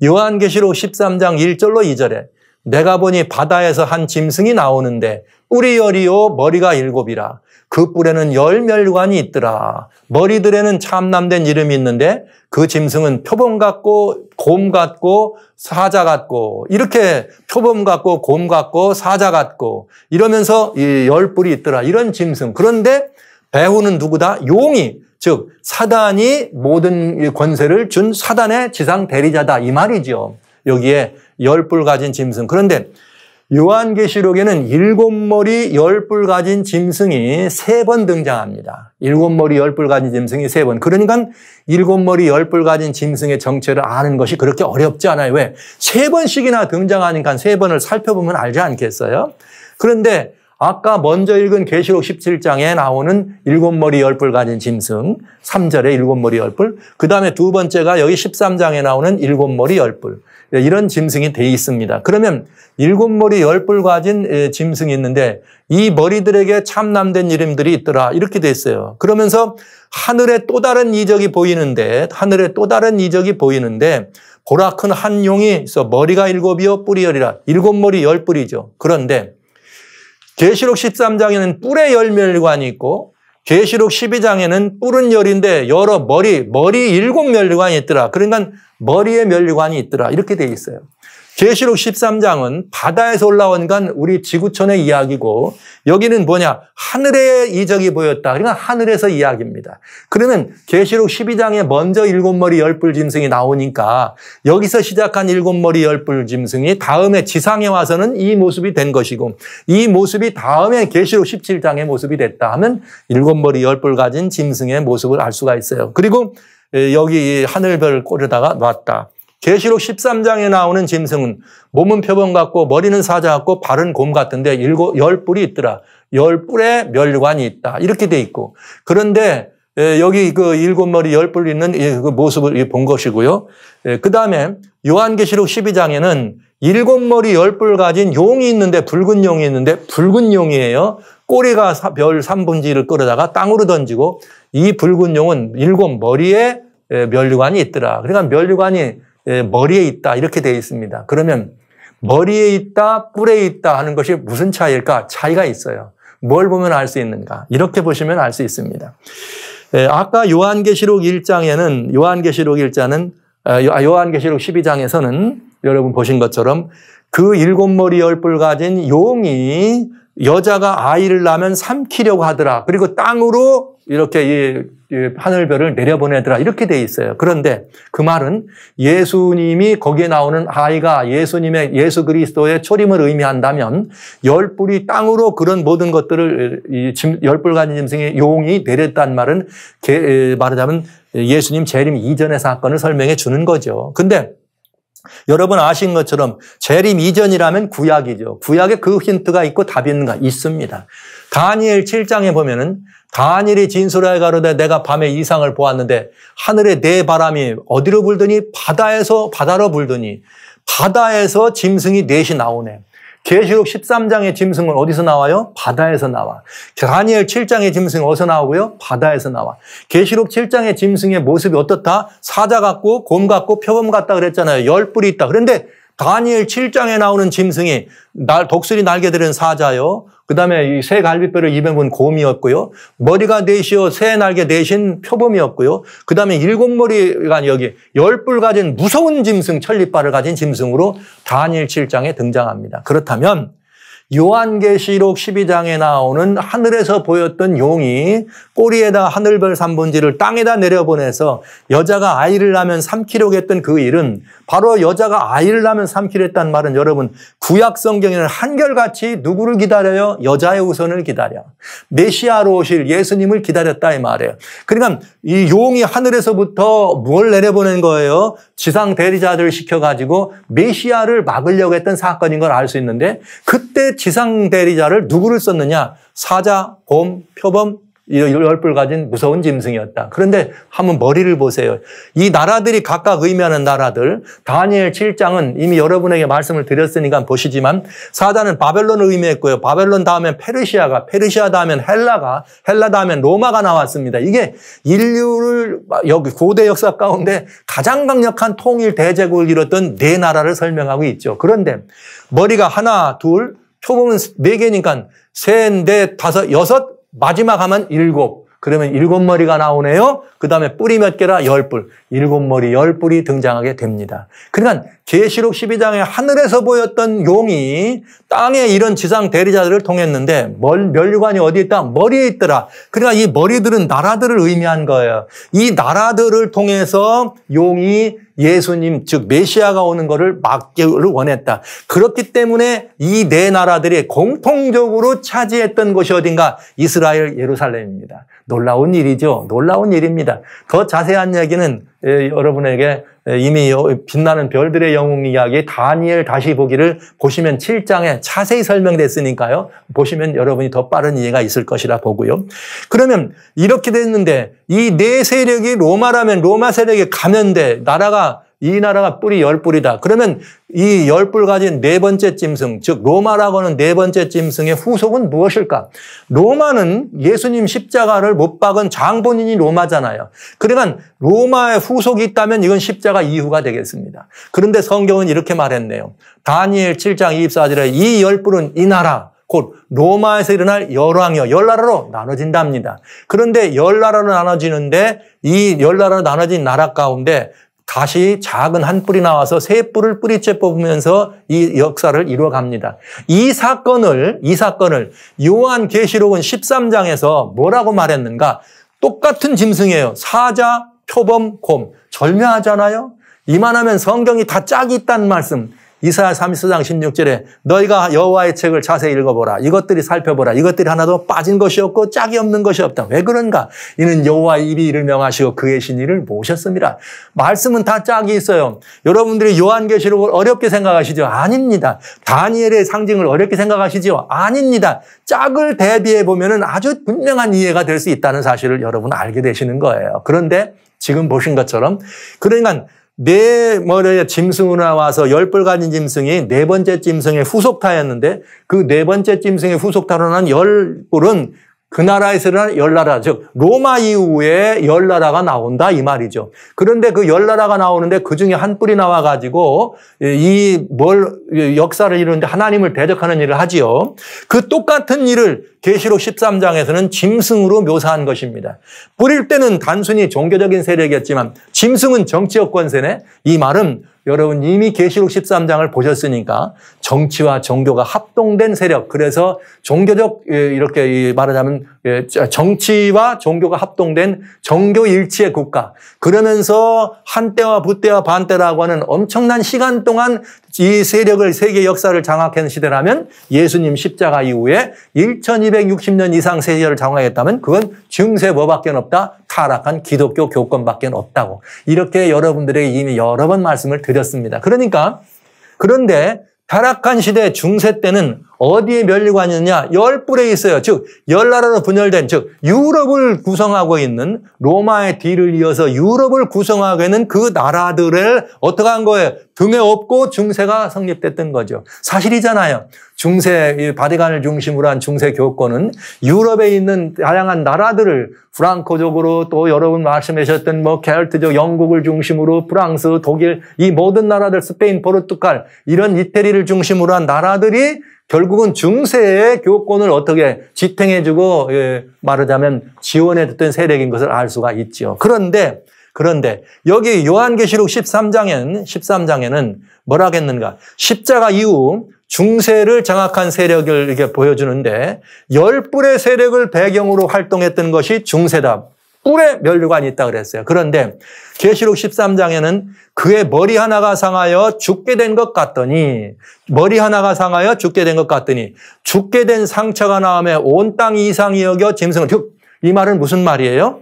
요한계시록 13장 1절로 2절에 내가 보니 바다에서 한 짐승이 나오는데 우리 열이요 머리가 일곱이라 그 뿔에는 열멸관이 있더라. 머리들에는 참남된 이름이 있는데 그 짐승은 표범 같고 곰 같고 사자 같고 이렇게 표범 같고 곰 같고 사자 같고 이러면서 이열 뿔이 있더라. 이런 짐승. 그런데 배후는 누구다? 용이 즉 사단이 모든 권세를 준 사단의 지상 대리자다 이 말이죠. 여기에 열 뿔 가진 짐승. 그런데 요한계시록에는 일곱 머리 열뿔 가진 짐승이 세 번 등장합니다. 일곱 머리 열뿔 가진 짐승이 세 번. 그러니까 일곱 머리 열뿔 가진 짐승의 정체를 아는 것이 그렇게 어렵지 않아요. 왜? 세 번씩이나 등장하니까 세 번을 살펴보면 알지 않겠어요? 그런데 아까 먼저 읽은 계시록 17장에 나오는 일곱 머리 열뿔 가진 짐승, 3절에 일곱 머리 열 뿔, 그 다음에 두 번째가 여기 13장에 나오는 일곱 머리 열 뿔, 예, 이런 짐승이 되어 있습니다. 그러면 일곱 머리 열 뿔 가진 예, 짐승이 있는데 이 머리들에게 참남된 이름들이 있더라 이렇게 돼 있어요. 그러면서 하늘에 또 다른 이적이 보이는데 하늘에 또 다른 이적이 보이는데 보라 큰 한 용이 있어 머리가 일곱이요 뿔이 열이라 일곱 머리 열 뿔이죠. 그런데 계시록 13장에는 뿔의 열멸관이 있고 계시록 12장에는 뿔은 열인데 여러 머리, 머리 일곱 멸류관이 있더라. 그러니까 머리에 멸류관이 있더라. 이렇게 돼 있어요. 계시록 13장은 바다에서 올라온 건 우리 지구촌의 이야기고 여기는 뭐냐 하늘의 이적이 보였다. 그러니까 하늘에서 이야기입니다. 그러면 계시록 12장에 먼저 일곱 머리 열불 짐승이 나오니까 여기서 시작한 일곱 머리 열불 짐승이 다음에 지상에 와서는 이 모습이 된 것이고 이 모습이 다음에 계시록 17장의 모습이 됐다 하면 일곱 머리 열불 가진 짐승의 모습을 알 수가 있어요. 그리고 여기 하늘별을 꼬르다가 놨다. 계시록 13장에 나오는 짐승은 몸은 표범 같고 머리는 사자 같고 발은 곰 같은데 일곱, 열 뿔이 있더라. 열 뿔에 멸관이 있다. 이렇게 돼 있고. 그런데 여기 그 일곱 머리 열 뿔 있는 그 모습을 본 것이고요. 그 다음에 요한계시록 12장에는 일곱 머리 열 뿔 가진 용이 있는데 붉은 용이 있는데 붉은 용이에요. 꼬리가 별 3분지 를 끌어다가 땅으로 던지고 이 붉은 용은 일곱 머리에 멸류관이 있더라. 그러니까 멸류관이 예, 머리에 있다 이렇게 되어 있습니다. 그러면 머리에 있다, 뿔에 있다 하는 것이 무슨 차이일까? 차이가 있어요. 뭘 보면 알 수 있는가? 이렇게 보시면 알 수 있습니다. 예, 아까 요한계시록 1장에는 요한계시록 1장은 아, 아, 요한계시록 12장에서는 여러분 보신 것처럼 그 일곱 머리 열뿔 가진 용이 여자가 아이를 낳으면 삼키려고 하더라. 그리고 땅으로 이렇게 이, 하늘별을 내려보내더라. 이렇게 돼 있어요. 그런데 그 말은 예수님이 거기에 나오는 아이가 예수님의 예수 그리스도의 초림을 의미한다면 열 뿔이 땅으로 그런 모든 것들을 열뿔 가진 짐승의 용이 내렸단 말은 말하자면 예수님 재림 이전의 사건을 설명해 주는 거죠. 근데 여러분 아신 것처럼 재림 이전이라면 구약이죠. 구약에 그 힌트가 있고 답이 있는가? 있습니다. 다니엘 7장에 보면은 다니엘이 진술하여 가로되 내가 밤에 이상을 보았는데 하늘에 네 바람이 어디로 불더니 바다에서 바다로 불더니 바다에서 짐승이 넷이 나오네. 계시록 13장의 짐승은 어디서 나와요? 바다에서 나와. 다니엘 7장의 짐승은 어디서 나오고요? 바다에서 나와. 계시록 7장의 짐승의 모습이 어떻다? 사자 같고 곰 같고 표범 같다 그랬잖아요. 열 뿔이 있다. 그런데 다니엘 7장에 나오는 짐승이 날 독수리 날개 들은 사자요. 그다음에 이 새 갈비뼈를 입에 문 곰이었고요. 머리가 넷이요. 새 날개 대신 표범이었고요. 그다음에 일곱 머리가 여기 열불 가진 무서운 짐승 천리발을 가진 짐승으로 다니엘 7장에 등장합니다. 그렇다면 요한계시록 12장에 나오는 하늘에서 보였던 용이 꼬리에다 하늘별 3분지를 땅에다 내려보내서 여자가 아이를 낳으면 삼키려고 했던 그 일은 바로 여자가 아이를 낳으면 삼키려 했단 말은 여러분 구약 성경에는 한결같이 누구를 기다려요? 여자의 우선을 기다려. 메시아로 오실 예수님을 기다렸다 이 말이에요. 그러니까 이 용이 하늘에서부터 뭘 내려보낸 거예요? 지상 대리자들 시켜가지고 메시아를 막으려고 했던 사건인 걸 알 수 있는데 그때 지상 대리자를 누구를 썼느냐? 사자, 곰, 표범, 열불 가진 무서운 짐승이었다. 그런데 한번 머리를 보세요. 이 나라들이 각각 의미하는 나라들. 다니엘 7장은 이미 여러분에게 말씀을 드렸으니까 보시지만 사자는 바벨론을 의미했고요. 바벨론 다음엔 페르시아가, 페르시아 다음엔 헬라가, 헬라 다음엔 로마가 나왔습니다. 이게 인류를 여기 고대 역사 가운데 가장 강력한 통일 대제국을 이뤘던 네 나라를 설명하고 있죠. 그런데 머리가 하나, 둘, 초봉은 4개니까 3, 4, 5, 6, 마지막 하면 7. 그러면 7머리가 나오네요. 그 다음에 뿌리 몇 개라? 10뿔. 7머리, 10뿔이 등장하게 됩니다. 그러니까 계시록 12장에 하늘에서 보였던 용이 땅에 이런 지상 대리자들을 통했는데 멀, 류관이어디 있다? 머리에 있더라. 그러니까 이 머리들은 나라들을 의미한 거예요. 이 나라들을 통해서 용이 예수님 즉 메시아가 오는 것을 막기를 원했다. 그렇기 때문에 이 네 나라들이 공통적으로 차지했던 곳이 어딘가 이스라엘 예루살렘입니다. 놀라운 일이죠. 놀라운 일입니다. 더 자세한 이야기는 예, 여러분에게 예, 이미 빛나는 별들의 영웅 이야기 다니엘 다시 보기를 보시면 7장에 자세히 설명됐으니까요. 보시면 여러분이 더 빠른 이해가 있을 것이라 보고요. 그러면 이렇게 됐는데 이 네 세력이 로마라면 로마 세력이 가면돼 나라가 이 나라가 뿔이 열뿔이다 그러면 이 열 뿔 가진 네 번째 짐승, 즉 로마라고 하는 네 번째 짐승의 후속은 무엇일까? 로마는 예수님 십자가를 못 박은 장본인이 로마잖아요. 그러니까 로마의 후속이 있다면 이건 십자가 이후가 되겠습니다. 그런데 성경은 이렇게 말했네요. 다니엘 7장 24절에 이 열 뿔은 이 나라, 곧 로마에서 일어날 열왕이요 열나라로 나눠진답니다. 그런데 열나라로 나눠지는데 이 열나라로 나눠진 나라 가운데 다시 작은 한 뿌리 나와서 세 뿌리를 뿌리째 뽑으면서 이 역사를 이루어 갑니다. 이 사건을 이 사건을 요한 계시록은 13장에서 뭐라고 말했는가? 똑같은 짐승이에요. 사자, 표범, 곰. 절묘하잖아요. 이만하면 성경이 다 짝이 있다는 말씀. 이사야 34장 16절에 너희가 여호와의 책을 자세히 읽어보라. 이것들이 살펴보라. 이것들이 하나도 빠진 것이 없고 짝이 없는 것이 없다. 왜 그런가? 이는 여호와의 입이 이를 명하시고 그의 신의를 모셨습니다. 말씀은 다 짝이 있어요. 여러분들이 요한계시록을 어렵게 생각하시죠? 아닙니다. 다니엘의 상징을 어렵게 생각하시죠? 아닙니다. 짝을 대비해 보면은 아주 분명한 이해가 될 수 있다는 사실을 여러분 알게 되시는 거예요. 그런데 지금 보신 것처럼 그러니까 내 네 머리에 짐승으로 와서 열벌 가진 짐승이 네 번째 짐승의 후속타였는데 그 네 번째 짐승의 후속타로 난 열불은 그 나라에서 열 나라, 즉 로마 이후에 열 나라가 나온다 이 말이죠. 그런데 그 열 나라가 나오는데 그 중에 한 뿔이 나와 가지고 예, 이뭘 예, 역사를 이루는데 하나님을 대적하는 일을 하지요. 그 똑같은 일을 계시록 13장에서는 짐승으로 묘사한 것입니다. 뿌릴 때는 단순히 종교적인 세력이었지만 짐승은 정치여 권세네. 이 말은 여러분 이미 계시록 13장을 보셨으니까 정치와 종교가 합동된 세력 그래서 종교적 예, 이렇게 말하자면 예, 정치와 종교가 합동된 종교 일치의 국가 그러면서 한때와 부때와 반때라고 하는 엄청난 시간 동안 이 세력을 세계 역사를 장악한 시대라면 예수님 십자가 이후에 1260년 이상 세계를 장악했다면 그건 중세 뭐밖에 없다 타락한 기독교 교권밖에 없다고 이렇게 여러분들에게 이미 여러 번 말씀을 드렸 되었습니다. 그러니까 그런데 타락한 시대 중세 때는 어디에 멸리고 있느냐? 열 뿔에 있어요. 즉, 열 나라로 분열된, 즉, 유럽을 구성하고 있는 로마의 뒤를 이어서 유럽을 구성하고 있는 그 나라들을 어떻게 한 거예요? 등에 업고 중세가 성립됐던 거죠. 사실이잖아요. 중세 바디간을 중심으로 한 중세 교권은 유럽에 있는 다양한 나라들을 프랑코적으로 또 여러분 말씀하셨던 뭐켈트족 영국을 중심으로 프랑스, 독일 이 모든 나라들 스페인, 포르투갈 이런 이태리를 중심으로 한 나라들이 결국은 중세의 교권을 어떻게 지탱해주고 예, 말하자면 지원해줬던 세력인 것을 알 수가 있죠. 그런데 그런데 여기 요한계시록 13장에는 13장에는 뭐라겠는가? 십자가 이후 중세를 장악한 세력을 이렇게 보여주는데 열 뿔의 세력을 배경으로 활동했던 것이 중세다. 뿔의 멸류관이 있다 그랬어요. 그런데 계시록 13장에는 그의 머리 하나가 상하여 죽게 된 것 같더니 머리 하나가 상하여 죽게 된 것 같더니 죽게 된 상처가 나음에 온 땅 이상이 여겨 짐승을 이 말은 무슨 말이에요?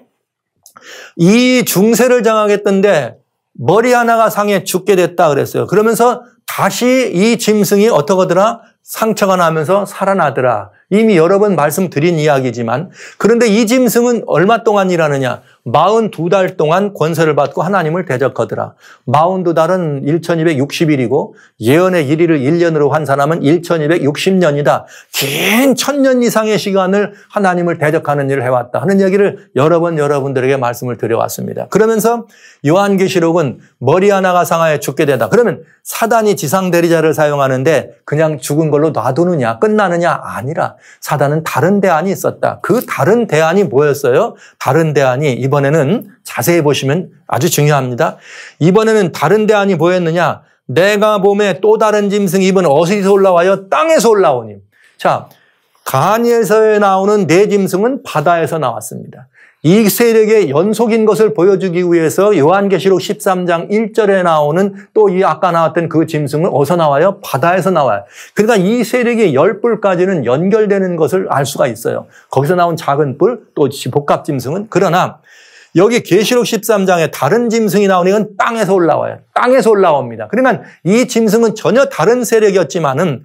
이 중세를 장악했던데 머리 하나가 상해 죽게 됐다 그랬어요. 그러면서 다시 이 짐승이 어떻게더라? 상처가 나면서 살아나더라. 이미 여러 번 말씀드린 이야기지만 그런데 이 짐승은 얼마 동안 일하느냐? 42달 동안 권세를 받고 하나님을 대적하더라. 42달은 1260일이고 예언의 1위를 1년으로 환산하면 1260년이다. 긴 천년 이상의 시간을 하나님을 대적하는 일을 해왔다 하는 얘기를 여러 번 여러분들에게 말씀을 드려왔습니다. 그러면서 요한계시록은 머리 하나가 상하에 죽게 된다. 그러면 사단이 지상 대리자를 사용하는데 그냥 죽은 걸로 놔두느냐 끝나느냐 아니라 사단은 다른 대안이 있었다. 그 다른 대안이 뭐였어요? 다른 대안이 이번 이번에는 자세히 보시면 아주 중요합니다. 이번에는 다른 대안이 보였느냐 내가 봄에또 다른 짐승이 이번 에 어디서 올라와요? 땅에서 올라오니. 자, 다니엘서에 나오는 네 짐승은 바다에서 나왔습니다. 이 세력의 연속인 것을 보여주기 위해서 요한계시록 13장 1절에 나오는 또 이 아까 나왔던 그 짐승은 어디서 나와요? 바다에서 나와요. 그러니까 이 세력이 열불까지는 연결되는 것을 알 수가 있어요. 거기서 나온 작은 불, 또 복합 짐승은 그러나 여기 계시록 13장에 다른 짐승이 나오는 건 땅에서 올라와요. 땅에서 올라옵니다. 그러면 그러니까 이 짐승은 전혀 다른 세력이었지만은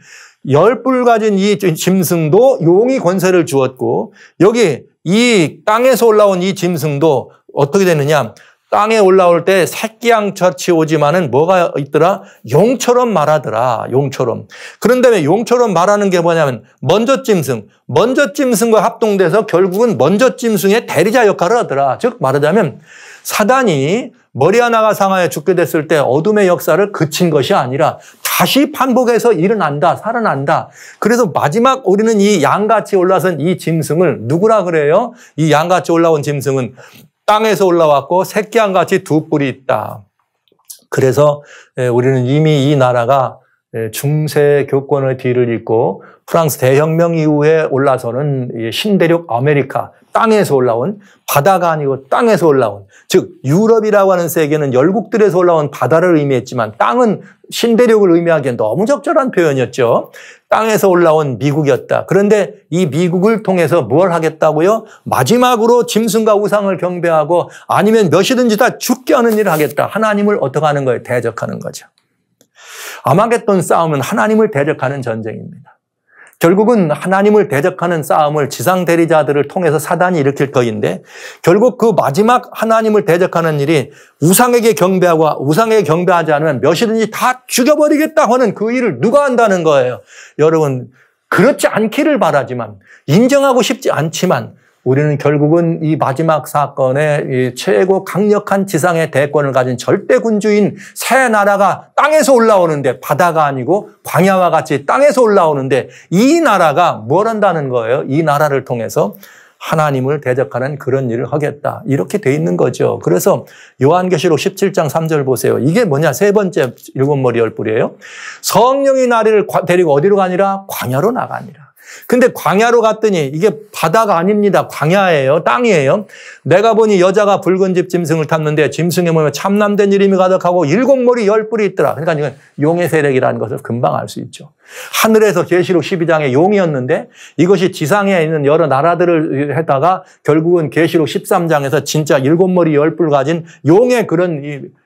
열 불 가진 이 짐승도 용이 권세를 주었고 여기 이 땅에서 올라온 이 짐승도 어떻게 되느냐? 땅에 올라올 때 새끼양처치 오지만은 뭐가 있더라? 용처럼 말하더라. 용처럼. 그런데 왜 용처럼 말하는 게 뭐냐면 먼저 짐승. 먼저 짐승과 합동돼서 결국은 먼저 짐승의 대리자 역할을 하더라. 즉 말하자면 사단이 머리 하나가 상하여 죽게 됐을 때 어둠의 역사를 그친 것이 아니라 다시 반복해서 일어난다, 살아난다. 그래서 마지막 우리는 이 양같이 올라선 이 짐승을 누구라 그래요? 이 양같이 올라온 짐승은 땅에서 올라왔고 새끼한 같이 두 뿔이 있다. 그래서 우리는 이미 이 나라가 중세 교권의 뒤를 잇고 프랑스 대혁명 이후에 올라서는 신대륙 아메리카 땅에서 올라온 바다가 아니고 땅에서 올라온 즉 유럽이라고 하는 세계는 열국들에서 올라온 바다를 의미했지만 땅은 신대륙을 의미하기엔 너무 적절한 표현이었죠. 땅에서 올라온 미국이었다. 그런데 이 미국을 통해서 뭘 하겠다고요? 마지막으로 짐승과 우상을 경배하고 아니면 몇이든지 다 죽게 하는 일을 하겠다. 하나님을 어떻게 하는 거예요? 대적하는 거죠. 아마겟돈 싸움은 하나님을 대적하는 전쟁입니다. 결국은 하나님을 대적하는 싸움을 지상 대리자들을 통해서 사단이 일으킬 터인데 결국 그 마지막 하나님을 대적하는 일이 우상에게 경배하고 우상에게 경배하지 않으면 몇이든지 다 죽여버리겠다 하는 그 일을 누가 한다는 거예요. 여러분 그렇지 않기를 바라지만 인정하고 싶지 않지만 우리는 결국은 이 마지막 사건에 최고 강력한 지상의 대권을 가진 절대 군주인 새 나라가 땅에서 올라오는데 바다가 아니고 광야와 같이 땅에서 올라오는데 이 나라가 뭘 한다는 거예요? 이 나라를 통해서 하나님을 대적하는 그런 일을 하겠다. 이렇게 돼 있는 거죠. 그래서 요한계시록 17장 3절 보세요. 이게 뭐냐? 세 번째 일곱 머리 열 뿔이에요. 성령이 나를 데리고 어디로 가니라? 광야로 나가니라. 근데 광야로 갔더니 이게 바다가 아닙니다. 광야예요. 땅이에요. 내가 보니 여자가 붉은 집 짐승을 탔는데 짐승의 몸에 참남된 이름이 가득하고 일곱 머리 열 뿔이 있더라. 그러니까 이건 용의 세력이라는 것을 금방 알 수 있죠. 하늘에서 계시록 12장에 용이었는데 이것이 지상에 있는 여러 나라들을 했다가 결국은 계시록 13장에서 진짜 일곱 머리 열뿔 가진 용의 그런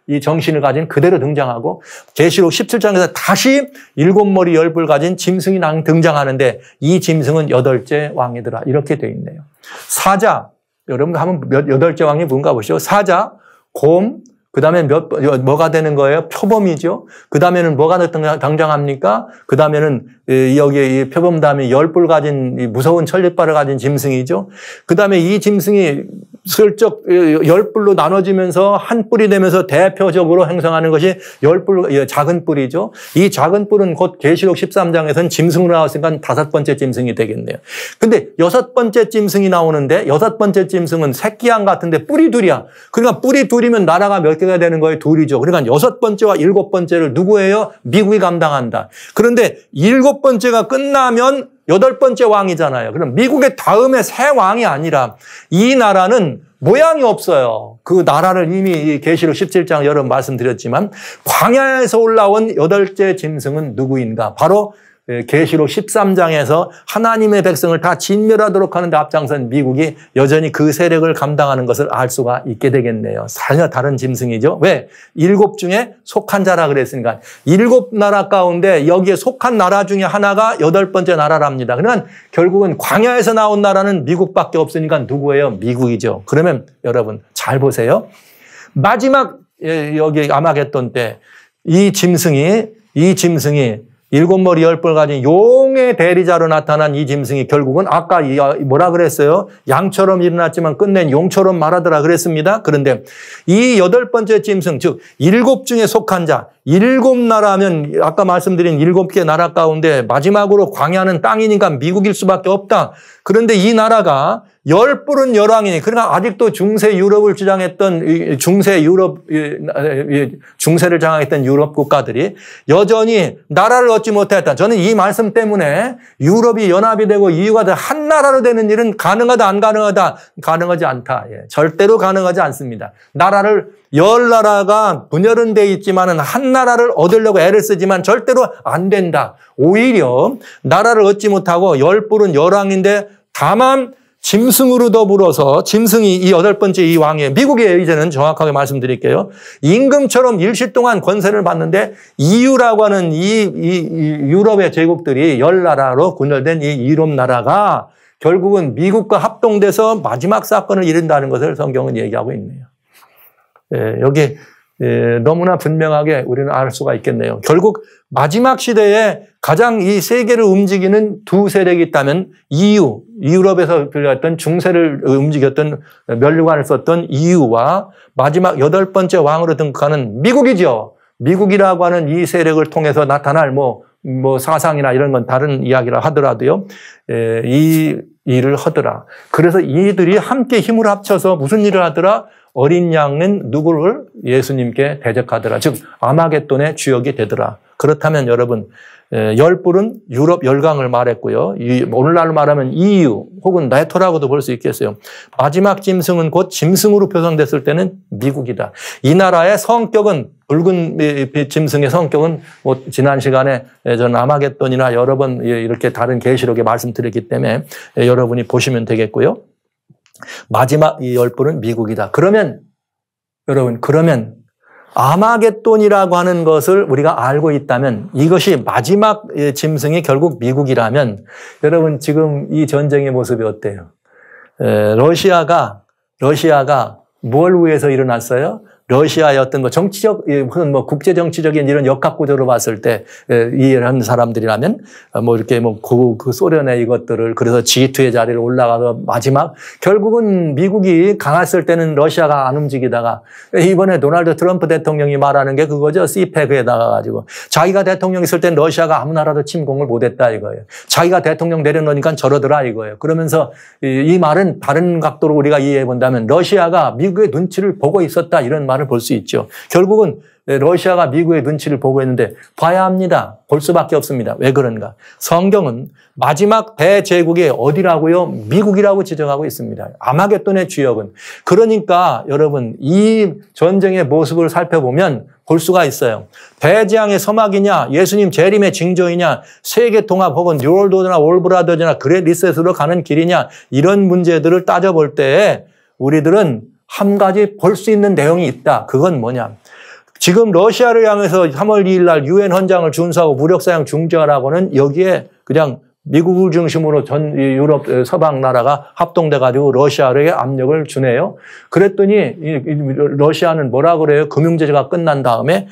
이 정신을 가진 그대로 등장하고 계시록 17장에서 다시 일곱 머리 열불 가진 짐승이 등장하는데 이 짐승은 여덟째 왕이더라 이렇게 돼 있네요. 사자 여러분 한번 몇, 여덟째 왕이 뭔가 보시죠. 사자, 곰, 그 다음에 몇, 뭐가 되는 거예요? 표범이죠? 그 다음에는 뭐가 등장합니까? 그 다음에는 여기 표범 다음에 열불 가진 무서운 천리발을 가진 짐승이죠? 그 다음에 이 짐승이 슬쩍 예, 열 뿔로 나눠지면서 한 뿔이 되면서 대표적으로 행성하는 것이 열 뿔, 예, 작은 뿔이죠. 이 작은 뿔은 곧 계시록 13장에서는 짐승으로 나왔으니까 다섯 번째 짐승이 되겠네요. 근데 여섯 번째 짐승이 나오는데 여섯 번째 짐승은 새끼양 같은데 뿔이 둘이야. 그러니까 뿔이 둘이면 나라가 몇 개가 되는 거예요? 둘이죠. 그러니까 여섯 번째와 일곱 번째를 누구예요? 미국이 감당한다. 그런데 일곱 번째가 끝나면 여덟 번째 왕이잖아요. 그럼 미국의 다음에 새 왕이 아니라 이 나라는 모양이 없어요. 그 나라를 이미 계시록 17장 여러 말씀드렸지만 광야에서 올라온 여덟째 짐승은 누구인가? 바로 예, 계시록 13장에서 하나님의 백성을 다 진멸하도록 하는데 앞장선 미국이 여전히 그 세력을 감당하는 것을 알 수가 있게 되겠네요. 전혀 다른 짐승이죠. 왜? 일곱 중에 속한 자라 그랬으니까 일곱 나라 가운데 여기에 속한 나라 중에 하나가 여덟 번째 나라랍니다. 그러면 결국은 광야에서 나온 나라는 미국밖에 없으니까 누구예요? 미국이죠. 그러면 여러분 잘 보세요. 마지막 예, 여기 아마겟돈 때이 짐승이 이 짐승이 일곱 머리 열 뿔 가진 용의 대리자로 나타난 이 짐승이 결국은 아까 아, 뭐라 그랬어요? 양처럼 일어났지만 끝낸 용처럼 말하더라 그랬습니다. 그런데 이 여덟 번째 짐승, 즉 일곱 중에 속한 자, 일곱 나라 하면 아까 말씀드린 일곱 개 나라 가운데 마지막으로 광야는 땅이니까 미국일 수밖에 없다. 그런데 이 나라가 열불은 열왕이니 그러니까 아직도 중세 유럽을 주장했던 중세 유럽 중세를 장악했던 유럽 국가들이 여전히 나라를 얻지 못했다. 저는 이 말씀 때문에 유럽이 연합이 되고 이유가 e 한 나라로 되는 일은 가능하다 안 가능하다 가능하지 않다. 예, 절대로 가능하지 않습니다. 나라를 열 나라가 분열은 돼 있지만은 한 나라를 얻으려고 애를 쓰지만 절대로 안 된다. 오히려 나라를 얻지 못하고 열 뿔은 열왕인데 다만 짐승으로 더불어서 짐승이 이 여덟 번째 이 왕이에요. 미국이에요. 이제는 정확하게 말씀드릴게요. 임금처럼 일시 동안 권세를 받는데 이유라고 하는 이, 이, 이 유럽의 제국들이 열 나라로 군열된 이 유럽 나라가 결국은 미국과 합동돼서 마지막 사건을 이룬다는 것을 성경은 얘기하고 있네요. 예, 여기 예, 너무나 분명하게 우리는 알 수가 있겠네요. 결국 마지막 시대에 가장 이 세계를 움직이는 두 세력이 있다면 EU, 유럽에서 들려왔던 중세를 움직였던 멸류관을 썼던 EU와 마지막 여덟 번째 왕으로 등극하는 미국이죠. 미국이라고 하는 이 세력을 통해서 나타날 뭐, 뭐 사상이나 이런 건 다른 이야기라 하더라도요. 에, 예, 이 일을 하더라. 그래서 이들이 함께 힘을 합쳐서 무슨 일을 하더라? 어린 양은 누구를 예수님께 대적하더라. 즉 아마겟돈의 주역이 되더라. 그렇다면 여러분 열불은 유럽 열강을 말했고요. 오늘날 말하면 EU 혹은 나토라고도 볼 수 있겠어요. 마지막 짐승은 곧 짐승으로 표상됐을 때는 미국이다. 이 나라의 성격은 붉은 짐승의 성격은 뭐 지난 시간에 전 아마겟돈이나 여러 번 이렇게 다른 계시록에 말씀드렸기 때문에 여러분이 보시면 되겠고요. 마지막 이열 분은 미국이다. 그러면 여러분 그러면 아마겟돈이라고 하는 것을 우리가 알고 있다면 이것이 마지막 예, 짐승이 결국 미국이라면 여러분 지금 이 전쟁의 모습이 어때요? 러시아가 러시아가 뭘 위해서 일어났어요? 러시아의 어떤 뭐 정치적 예, 혹은 뭐 국제 정치적인 이런 역학 구조로 봤을 때 예, 이해를 하는 사람들이라면 아, 뭐 이렇게 뭐그 그 소련의 이것들을 그래서 G2의 자리를 올라가서 마지막 결국은 미국이 강했을 때는 러시아가 안 움직이다가 이번에 도널드 트럼프 대통령이 말하는 게 그거죠. CPEC에 나가 가지고 자기가 대통령 있을 땐 러시아가 아무 나라도 침공을 못 했다 이거예요. 자기가 대통령 내려놓으니까 저러더라 이거예요. 그러면서 이 말은 다른 각도로 우리가 이해해 본다면 러시아가 미국의 눈치를 보고 있었다 이런 말 변을볼수 있죠. 결국은 러시아가 미국의 눈치를 보고 있는데 봐야 합니다. 볼 수밖에 없습니다. 왜 그런가? 성경은 마지막 대제국이 어디라고요? 미국이라고 지정하고 있습니다. 아마겟돈의 주역은. 그러니까 여러분 이 전쟁의 모습을 살펴보면 볼 수가 있어요. 대재앙의 서막이냐, 예수님 재림의 징조이냐, 세계 통합 혹은 뉴월도드나 올브라더즈나 그레리셋으로 가는 길이냐 이런 문제들을 따져볼 때에 우리들은 한 가지 볼 수 있는 내용이 있다. 그건 뭐냐? 지금 러시아를 향해서 3월 2일 날 유엔 헌장을 준수하고 무력 사양중재하라고는 여기에 그냥 미국을 중심으로 전 유럽 서방 나라가 합동돼 가지고 러시아에게 압력을 주네요. 그랬더니 러시아는 뭐라 그래요? 금융 제재가 끝난 다음에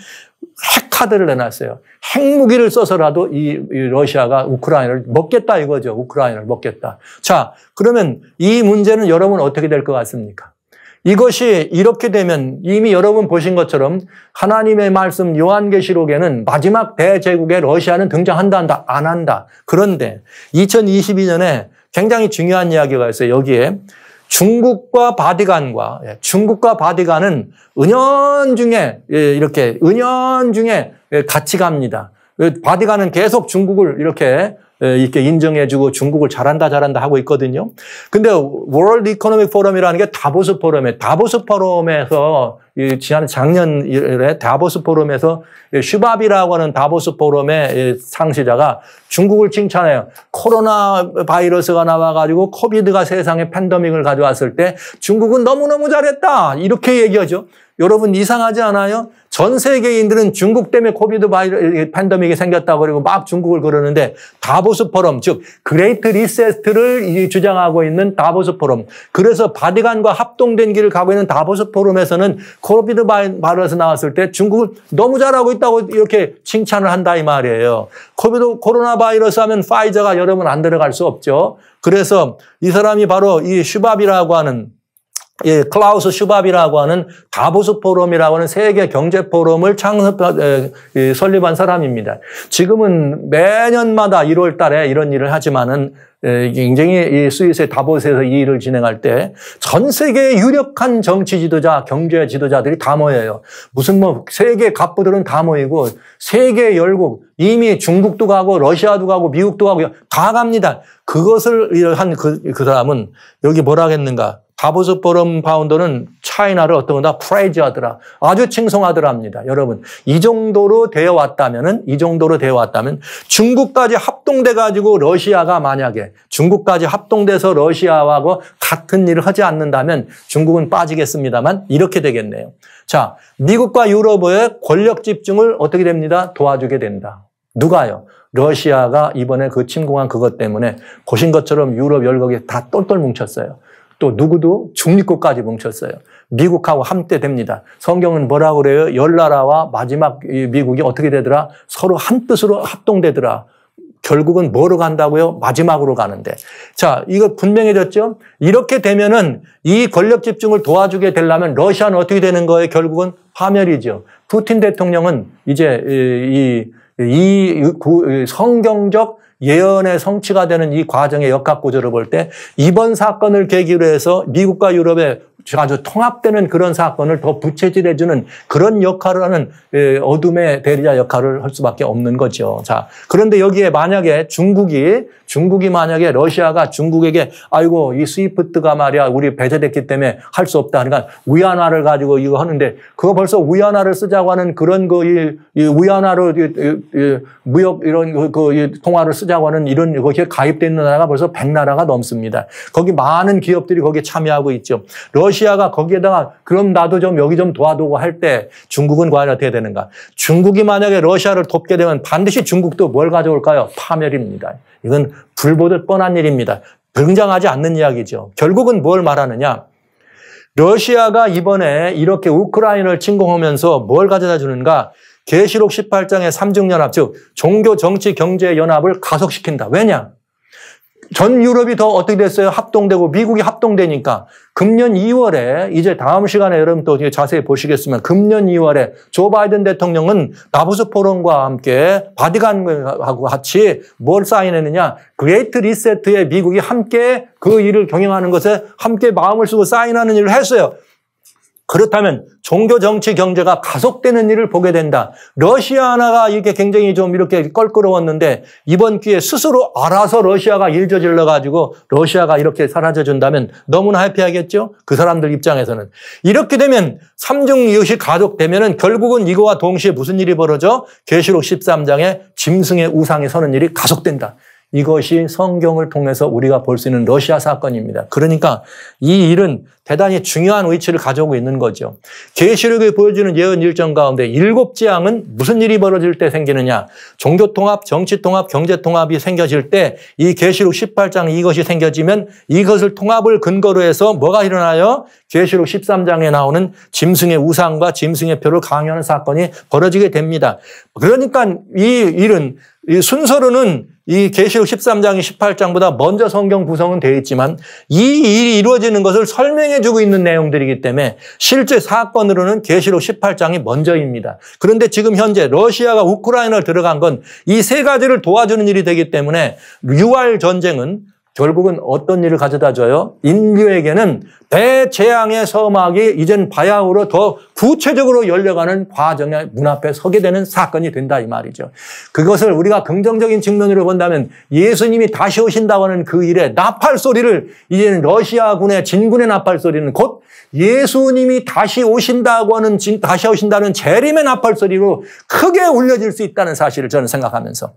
핵 카드를 내놨어요. 핵무기를 써서라도 이 러시아가 우크라이나를 먹겠다 이거죠. 우크라이나를 먹겠다. 자, 그러면 이 문제는 여러분 어떻게 될 것 같습니까? 이것이 이렇게 되면 이미 여러분 보신 것처럼 하나님의 말씀 요한계시록에는 마지막 대제국의 러시아는 등장한다 한다 안 한다. 그런데 2022년에 굉장히 중요한 이야기가 있어요. 여기에 중국과 바디간과 예, 중국과 바디간은 은연중에 예, 이렇게 은연중에 예, 같이 갑니다. 그 바디간은 계속 중국을 이렇게 이렇게 인정해주고 중국을 잘한다 잘한다 하고 있거든요. 근데 월드 이코노믹 포럼이라는 게 다보스 포럼에 다보스 포럼에서 지난 작년에 다보스 포럼에서 슈밥이라고 하는 다보스 포럼의 상시자가 중국을 칭찬해요. 코로나 바이러스가 나와가지고 코비드가 세상에 팬더믹을 가져왔을 때 중국은 너무너무 잘했다 이렇게 얘기하죠. 여러분 이상하지 않아요? 전 세계인들은 중국 때문에 코비드 바이러스 팬데믹이 생겼다고 그러고막 중국을 그러는데 다보스 포럼 즉 그레이트 리세트를 주장하고 있는 다보스 포럼 그래서 바디간과 합동된 길을 가고 있는 다보스 포럼에서는 코비드 바이러스 나왔을 때 중국을 너무 잘하고 있다고 이렇게 칭찬을 한다 이 말이에요. 코비드 코로나 바이러스 하면 파이저가 여러분 안 들어갈 수 없죠. 그래서 이 사람이 바로 이 슈밥이라고 하는 예, 클라우스 슈밥이라고 하는 다보스 포럼이라고 하는 세계 경제 포럼을 창섭 예, 설립한 사람입니다. 지금은 매년마다 1월 달에 이런 일을 하지만은 예, 굉장히 이 스위스의 다보스에서 이 일을 진행할 때 전 세계의 유력한 정치 지도자, 경제 지도자들이 다 모여요. 무슨 뭐 세계 갑부들은 다 모이고 세계 열국 이미 중국도 가고 러시아도 가고 미국도 가고 다 갑니다. 그것을 한그그 그 사람은 여기 뭐라 겠는가 바보스 버럼 파운더는 차이나를 어떤 거다 프라이즈하더라. 아주 칭송하더랍니다. 여러분 이 정도로 되어 왔다면은 이 정도로 되어 왔다면 중국까지 합동돼 가지고 러시아가 만약에 중국까지 합동돼서 러시아하고 같은 일을 하지 않는다면 중국은 빠지겠습니다만 이렇게 되겠네요. 자 미국과 유럽의 권력 집중을 어떻게 됩니다? 도와주게 된다. 누가요? 러시아가 이번에 그 침공한 그것 때문에 보신 것처럼 유럽 열국이 다 똘똘 뭉쳤어요. 또 누구도 중립국까지 뭉쳤어요. 미국하고 함께 됩니다. 성경은 뭐라 그래요? 열 나라와 마지막 미국이 어떻게 되더라? 서로 한 뜻으로 합동되더라. 결국은 뭐로 간다고요? 마지막으로 가는데. 자, 이거 분명해졌죠? 이렇게 되면은 이 권력 집중을 도와주게 되려면 러시아는 어떻게 되는 거예요? 결국은 파멸이죠. 푸틴 대통령은 이제 이, 이, 이 성경적 예언의 성취가 되는 이 과정의 역학구조를 볼 때 이번 사건을 계기로 해서 미국과 유럽의 아주 통합되는 그런 사건을 더 부채질해주는 그런 역할을 하는 예, 어둠의 대리자 역할을 할 수밖에 없는 거죠. 자, 그런데 여기에 만약에 중국이 중국이 만약에 러시아가 중국에게 아이고 이 스위프트가 말이야 우리 배제됐기 때문에 할 수 없다 하니까 위안화를 가지고 이거 하는데 그거 벌써 위안화를 쓰자고 하는 그런 그이 위안화로 무역 이런 그, 그 통화를 쓰자고 하는 이런 거기에 가입돼 있는 나라가 벌써 100나라가 넘습니다. 거기 많은 기업들이 거기에 참여하고 있죠. 러시아가 거기에다가 그럼 나도 좀 여기 좀 도와두고 할 때 중국은 과연 어떻게 되는가? 중국이 만약에 러시아를 돕게 되면 반드시 중국도 뭘 가져올까요? 파멸입니다. 이건 불보듯 뻔한 일입니다. 등장하지 않는 이야기죠. 결국은 뭘 말하느냐? 러시아가 이번에 이렇게 우크라이나를 침공하면서 뭘 가져다 주는가? 계시록 18장의 삼중연합, 즉 종교, 정치, 경제 연합을 가속시킨다. 왜냐? 전 유럽이 더 어떻게 됐어요? 합동되고 미국이 합동되니까 금년 2월에 이제 다음 시간에 여러분 또 자세히 보시겠지만 금년 2월에 조 바이든 대통령은 다보스 포럼과 함께 바디간하고 같이 뭘 사인했느냐? 그레이트 리셋에 미국이 함께 그 일을 경영하는 것에 함께 마음을 쓰고 사인하는 일을 했어요. 그렇다면 종교, 정치, 경제가 가속되는 일을 보게 된다. 러시아 하나가 이렇게 굉장히 좀 이렇게 껄끄러웠는데 이번 기회에 스스로 알아서 러시아가 일저질러 가지고 러시아가 이렇게 사라져 준다면 너무나 해피하겠죠? 그 사람들 입장에서는. 이렇게 되면 삼중 이웃이 가속되면은 결국은 이거와 동시에 무슨 일이 벌어져? 계시록 13장에 짐승의 우상이 서는 일이 가속된다. 이것이 성경을 통해서 우리가 볼 수 있는 러시아 사건입니다. 그러니까 이 일은 대단히 중요한 위치를 가져오고 있는 거죠. 계시록에 보여주는 예언 일정 가운데 일곱 지향은 무슨 일이 벌어질 때 생기느냐? 종교 통합, 정치 통합, 경제 통합이 생겨질 때 이 계시록 18장 이것이 생겨지면 이것을 통합을 근거로 해서 뭐가 일어나요? 계시록 13장에 나오는 짐승의 우상과 짐승의 표를 강요하는 사건이 벌어지게 됩니다. 그러니까 이 일은 이 순서로는 이 계시록 13장이 18장보다 먼저 성경 구성은 되어 있지만 이 일이 이루어지는 것을 설명해 주고 있는 내용들이기 때문에 실제 사건으로는 계시록 18장이 먼저입니다. 그런데 지금 현재 러시아가 우크라이나를 들어간 건 이 세 가지를 도와주는 일이 되기 때문에 6월 전쟁은 결국은 어떤 일을 가져다 줘요? 인류에게는 대재앙의 서막이 이젠 바야흐로 더 구체적으로 열려가는 과정의 문 앞에 서게 되는 사건이 된다 이 말이죠. 그것을 우리가 긍정적인 측면으로 본다면 예수님이 다시 오신다고 하는 그 일에 나팔 소리를 이제는 러시아군의 진군의 나팔 소리는 곧 예수님이 다시 오신다고 하는 다시 오신다는 재림의 나팔 소리로 크게 울려질 수 있다는 사실을 저는 생각하면서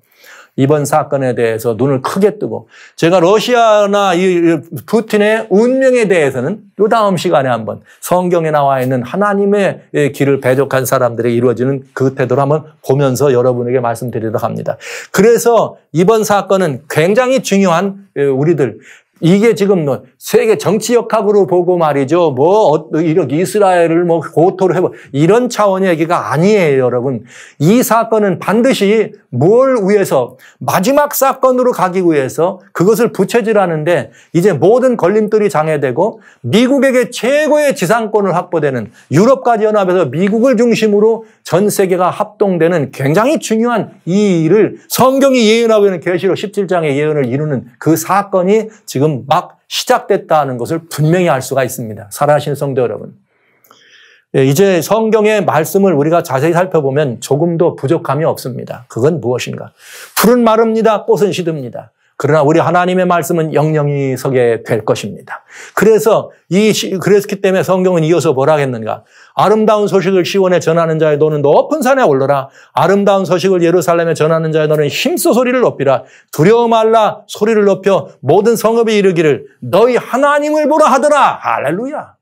이번 사건에 대해서 눈을 크게 뜨고 제가 러시아나 이 푸틴의 운명에 대해서는 또 다음 시간에 한번 성경에 나와 있는 하나님의 예, 길을 배족한 사람들이 이루어지는 그 태도를 한번 보면서 여러분에게 말씀드리도록 합니다. 그래서 이번 사건은 굉장히 중요한 예, 우리들 이게 지금 뭐 세계 정치 역학으로 보고 말이죠. 뭐 어, 이런 이스라엘을 뭐 고토로 해보 이런 차원의 얘기가 아니에요, 여러분. 이 사건은 반드시 뭘 위해서 마지막 사건으로 가기 위해서 그것을 부채질하는데 이제 모든 걸림돌이 장애되고 미국에게 최고의 지상권을 확보되는 유럽까지 연합해서 미국을 중심으로 전 세계가 합동되는 굉장히 중요한 이 일을 성경이 예언하고 있는 계시록 17장의 예언을 이루는 그 사건이 지금 막 시작됐다는 것을 분명히 알 수가 있습니다. 살아하시는 성도 여러분. 예, 이제 성경의 말씀을 우리가 자세히 살펴보면 조금도 부족함이 없습니다. 그건 무엇인가? 풀은 마릅니다. 꽃은 시듭니다. 그러나 우리 하나님의 말씀은 영영이 서게 될 것입니다. 그래서 이 그랬기 때문에 성경은 이어서 뭐라 했는가? 아름다운 소식을 시온에 전하는 자의 너는 높은 산에 올라라. 아름다운 소식을 예루살렘에 전하는 자의 너는 힘써 소리를 높이라. 두려워 말라. 소리를 높여 모든 성읍에 이르기를 너희 하나님을 보라 하더라. 할렐루야.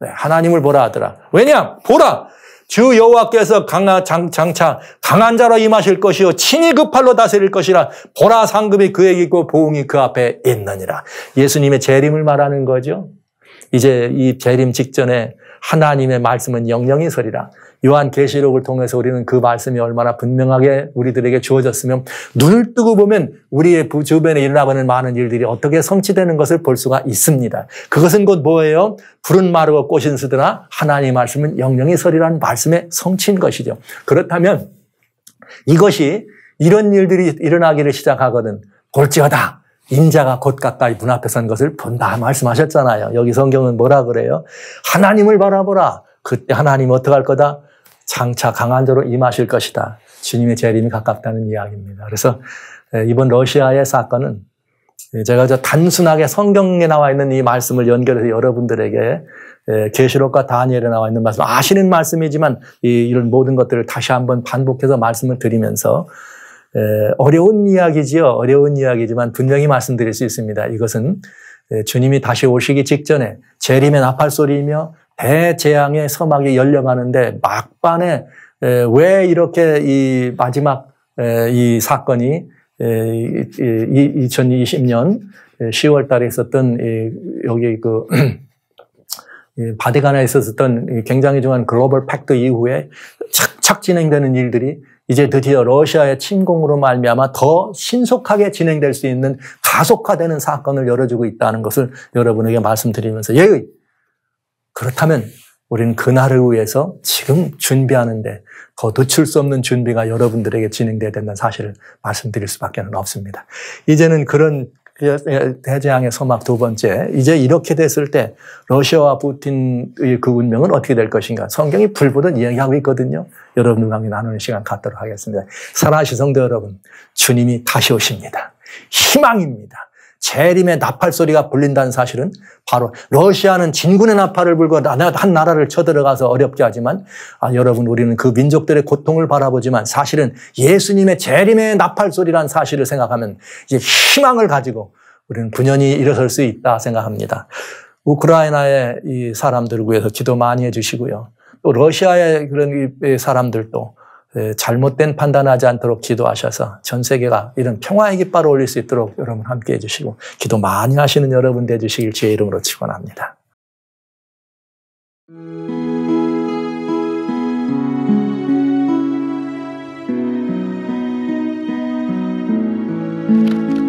네, 하나님을 보라 하더라. 왜냐? 보라. 주 여호와께서 강한 장, 장차 강한 자로 임하실 것이요 친히 그 팔로 다스릴 것이라 보라 상급이 그에게 있고 보응이 그 앞에 있느니라. 예수님의 재림을 말하는 거죠. 이제 이 재림 직전에 하나님의 말씀은 영영이 서리라. 요한 계시록을 통해서 우리는 그 말씀이 얼마나 분명하게 우리들에게 주어졌으면 눈을 뜨고 보면 우리의 주변에 일어나는 고있 많은 일들이 어떻게 성취되는 것을 볼 수가 있습니다. 그것은 곧 뭐예요? 푸른 마루고 꽃인 쓰더라 하나님 말씀은 영영의 설이라는 말씀의 성취인 것이죠. 그렇다면 이것이 이런 일들이 일어나기를 시작하거든 골지어다 인자가 곧 가까이 문 앞에 선 것을 본다 말씀하셨잖아요. 여기 성경은 뭐라 그래요? 하나님을 바라보라. 그때 하나님 어떻게 할 거다? 장차 강한 자로 임하실 것이다. 주님의 재림이 가깝다는 이야기입니다. 그래서 이번 러시아의 사건은 제가 저 단순하게 성경에 나와 있는 이 말씀을 연결해서 여러분들에게 계시록과 다니엘에 나와 있는 말씀 아시는 말씀이지만 이런 모든 것들을 다시 한번 반복해서 말씀을 드리면서 어려운 이야기지요. 어려운 이야기지만 분명히 말씀드릴 수 있습니다. 이것은 주님이 다시 오시기 직전에 재림의 나팔 소리이며 대재앙의 서막이 열려가는데 막판에 왜 이렇게 이 마지막 이 사건이 2020년 10월 달에 있었던 여기 그 바티칸에 있었던 굉장히 중요한 글로벌 팩트 이후에 착착 진행되는 일들이 이제 드디어 러시아의 침공으로 말미암아 더 신속하게 진행될 수 있는 가속화되는 사건을 열어주고 있다는 것을 여러분에게 말씀드리면서 예의 그렇다면 우리는 그날을 위해서 지금 준비하는데 더 늦출 수 없는 준비가 여러분들에게 진행돼야 된다는 사실을 말씀드릴 수밖에 없습니다. 이제는 그런 대재앙의 소막 두 번째, 이제 이렇게 됐을 때 러시아와 푸틴의 그 운명은 어떻게 될 것인가? 성경이 불보듯 이야기하고 있거든요. 여러분과 함께 나누는 시간 갖도록 하겠습니다. 사랑하시 성도 여러분, 주님이 다시 오십니다. 희망입니다. 재림의 나팔 소리가 불린다는 사실은 바로 러시아는 진군의 나팔을 불고 한 나라를 쳐들어가서 어렵게 하지만 아, 여러분 우리는 그 민족들의 고통을 바라보지만 사실은 예수님의 재림의 나팔 소리란 사실을 생각하면 이제 희망을 가지고 우리는 분연히 일어설 수 있다 생각합니다. 우크라이나의 이 사람들을 위해서 기도 많이 해주시고요. 또 러시아의 그런 사람들도 잘못된 판단하지 않도록 기도하셔서 전 세계가 이런 평화의 깃발을 올릴 수 있도록 여러분 함께 해주시고 기도 많이 하시는 여러분 되주시길 주의 이름으로 축원합니다. t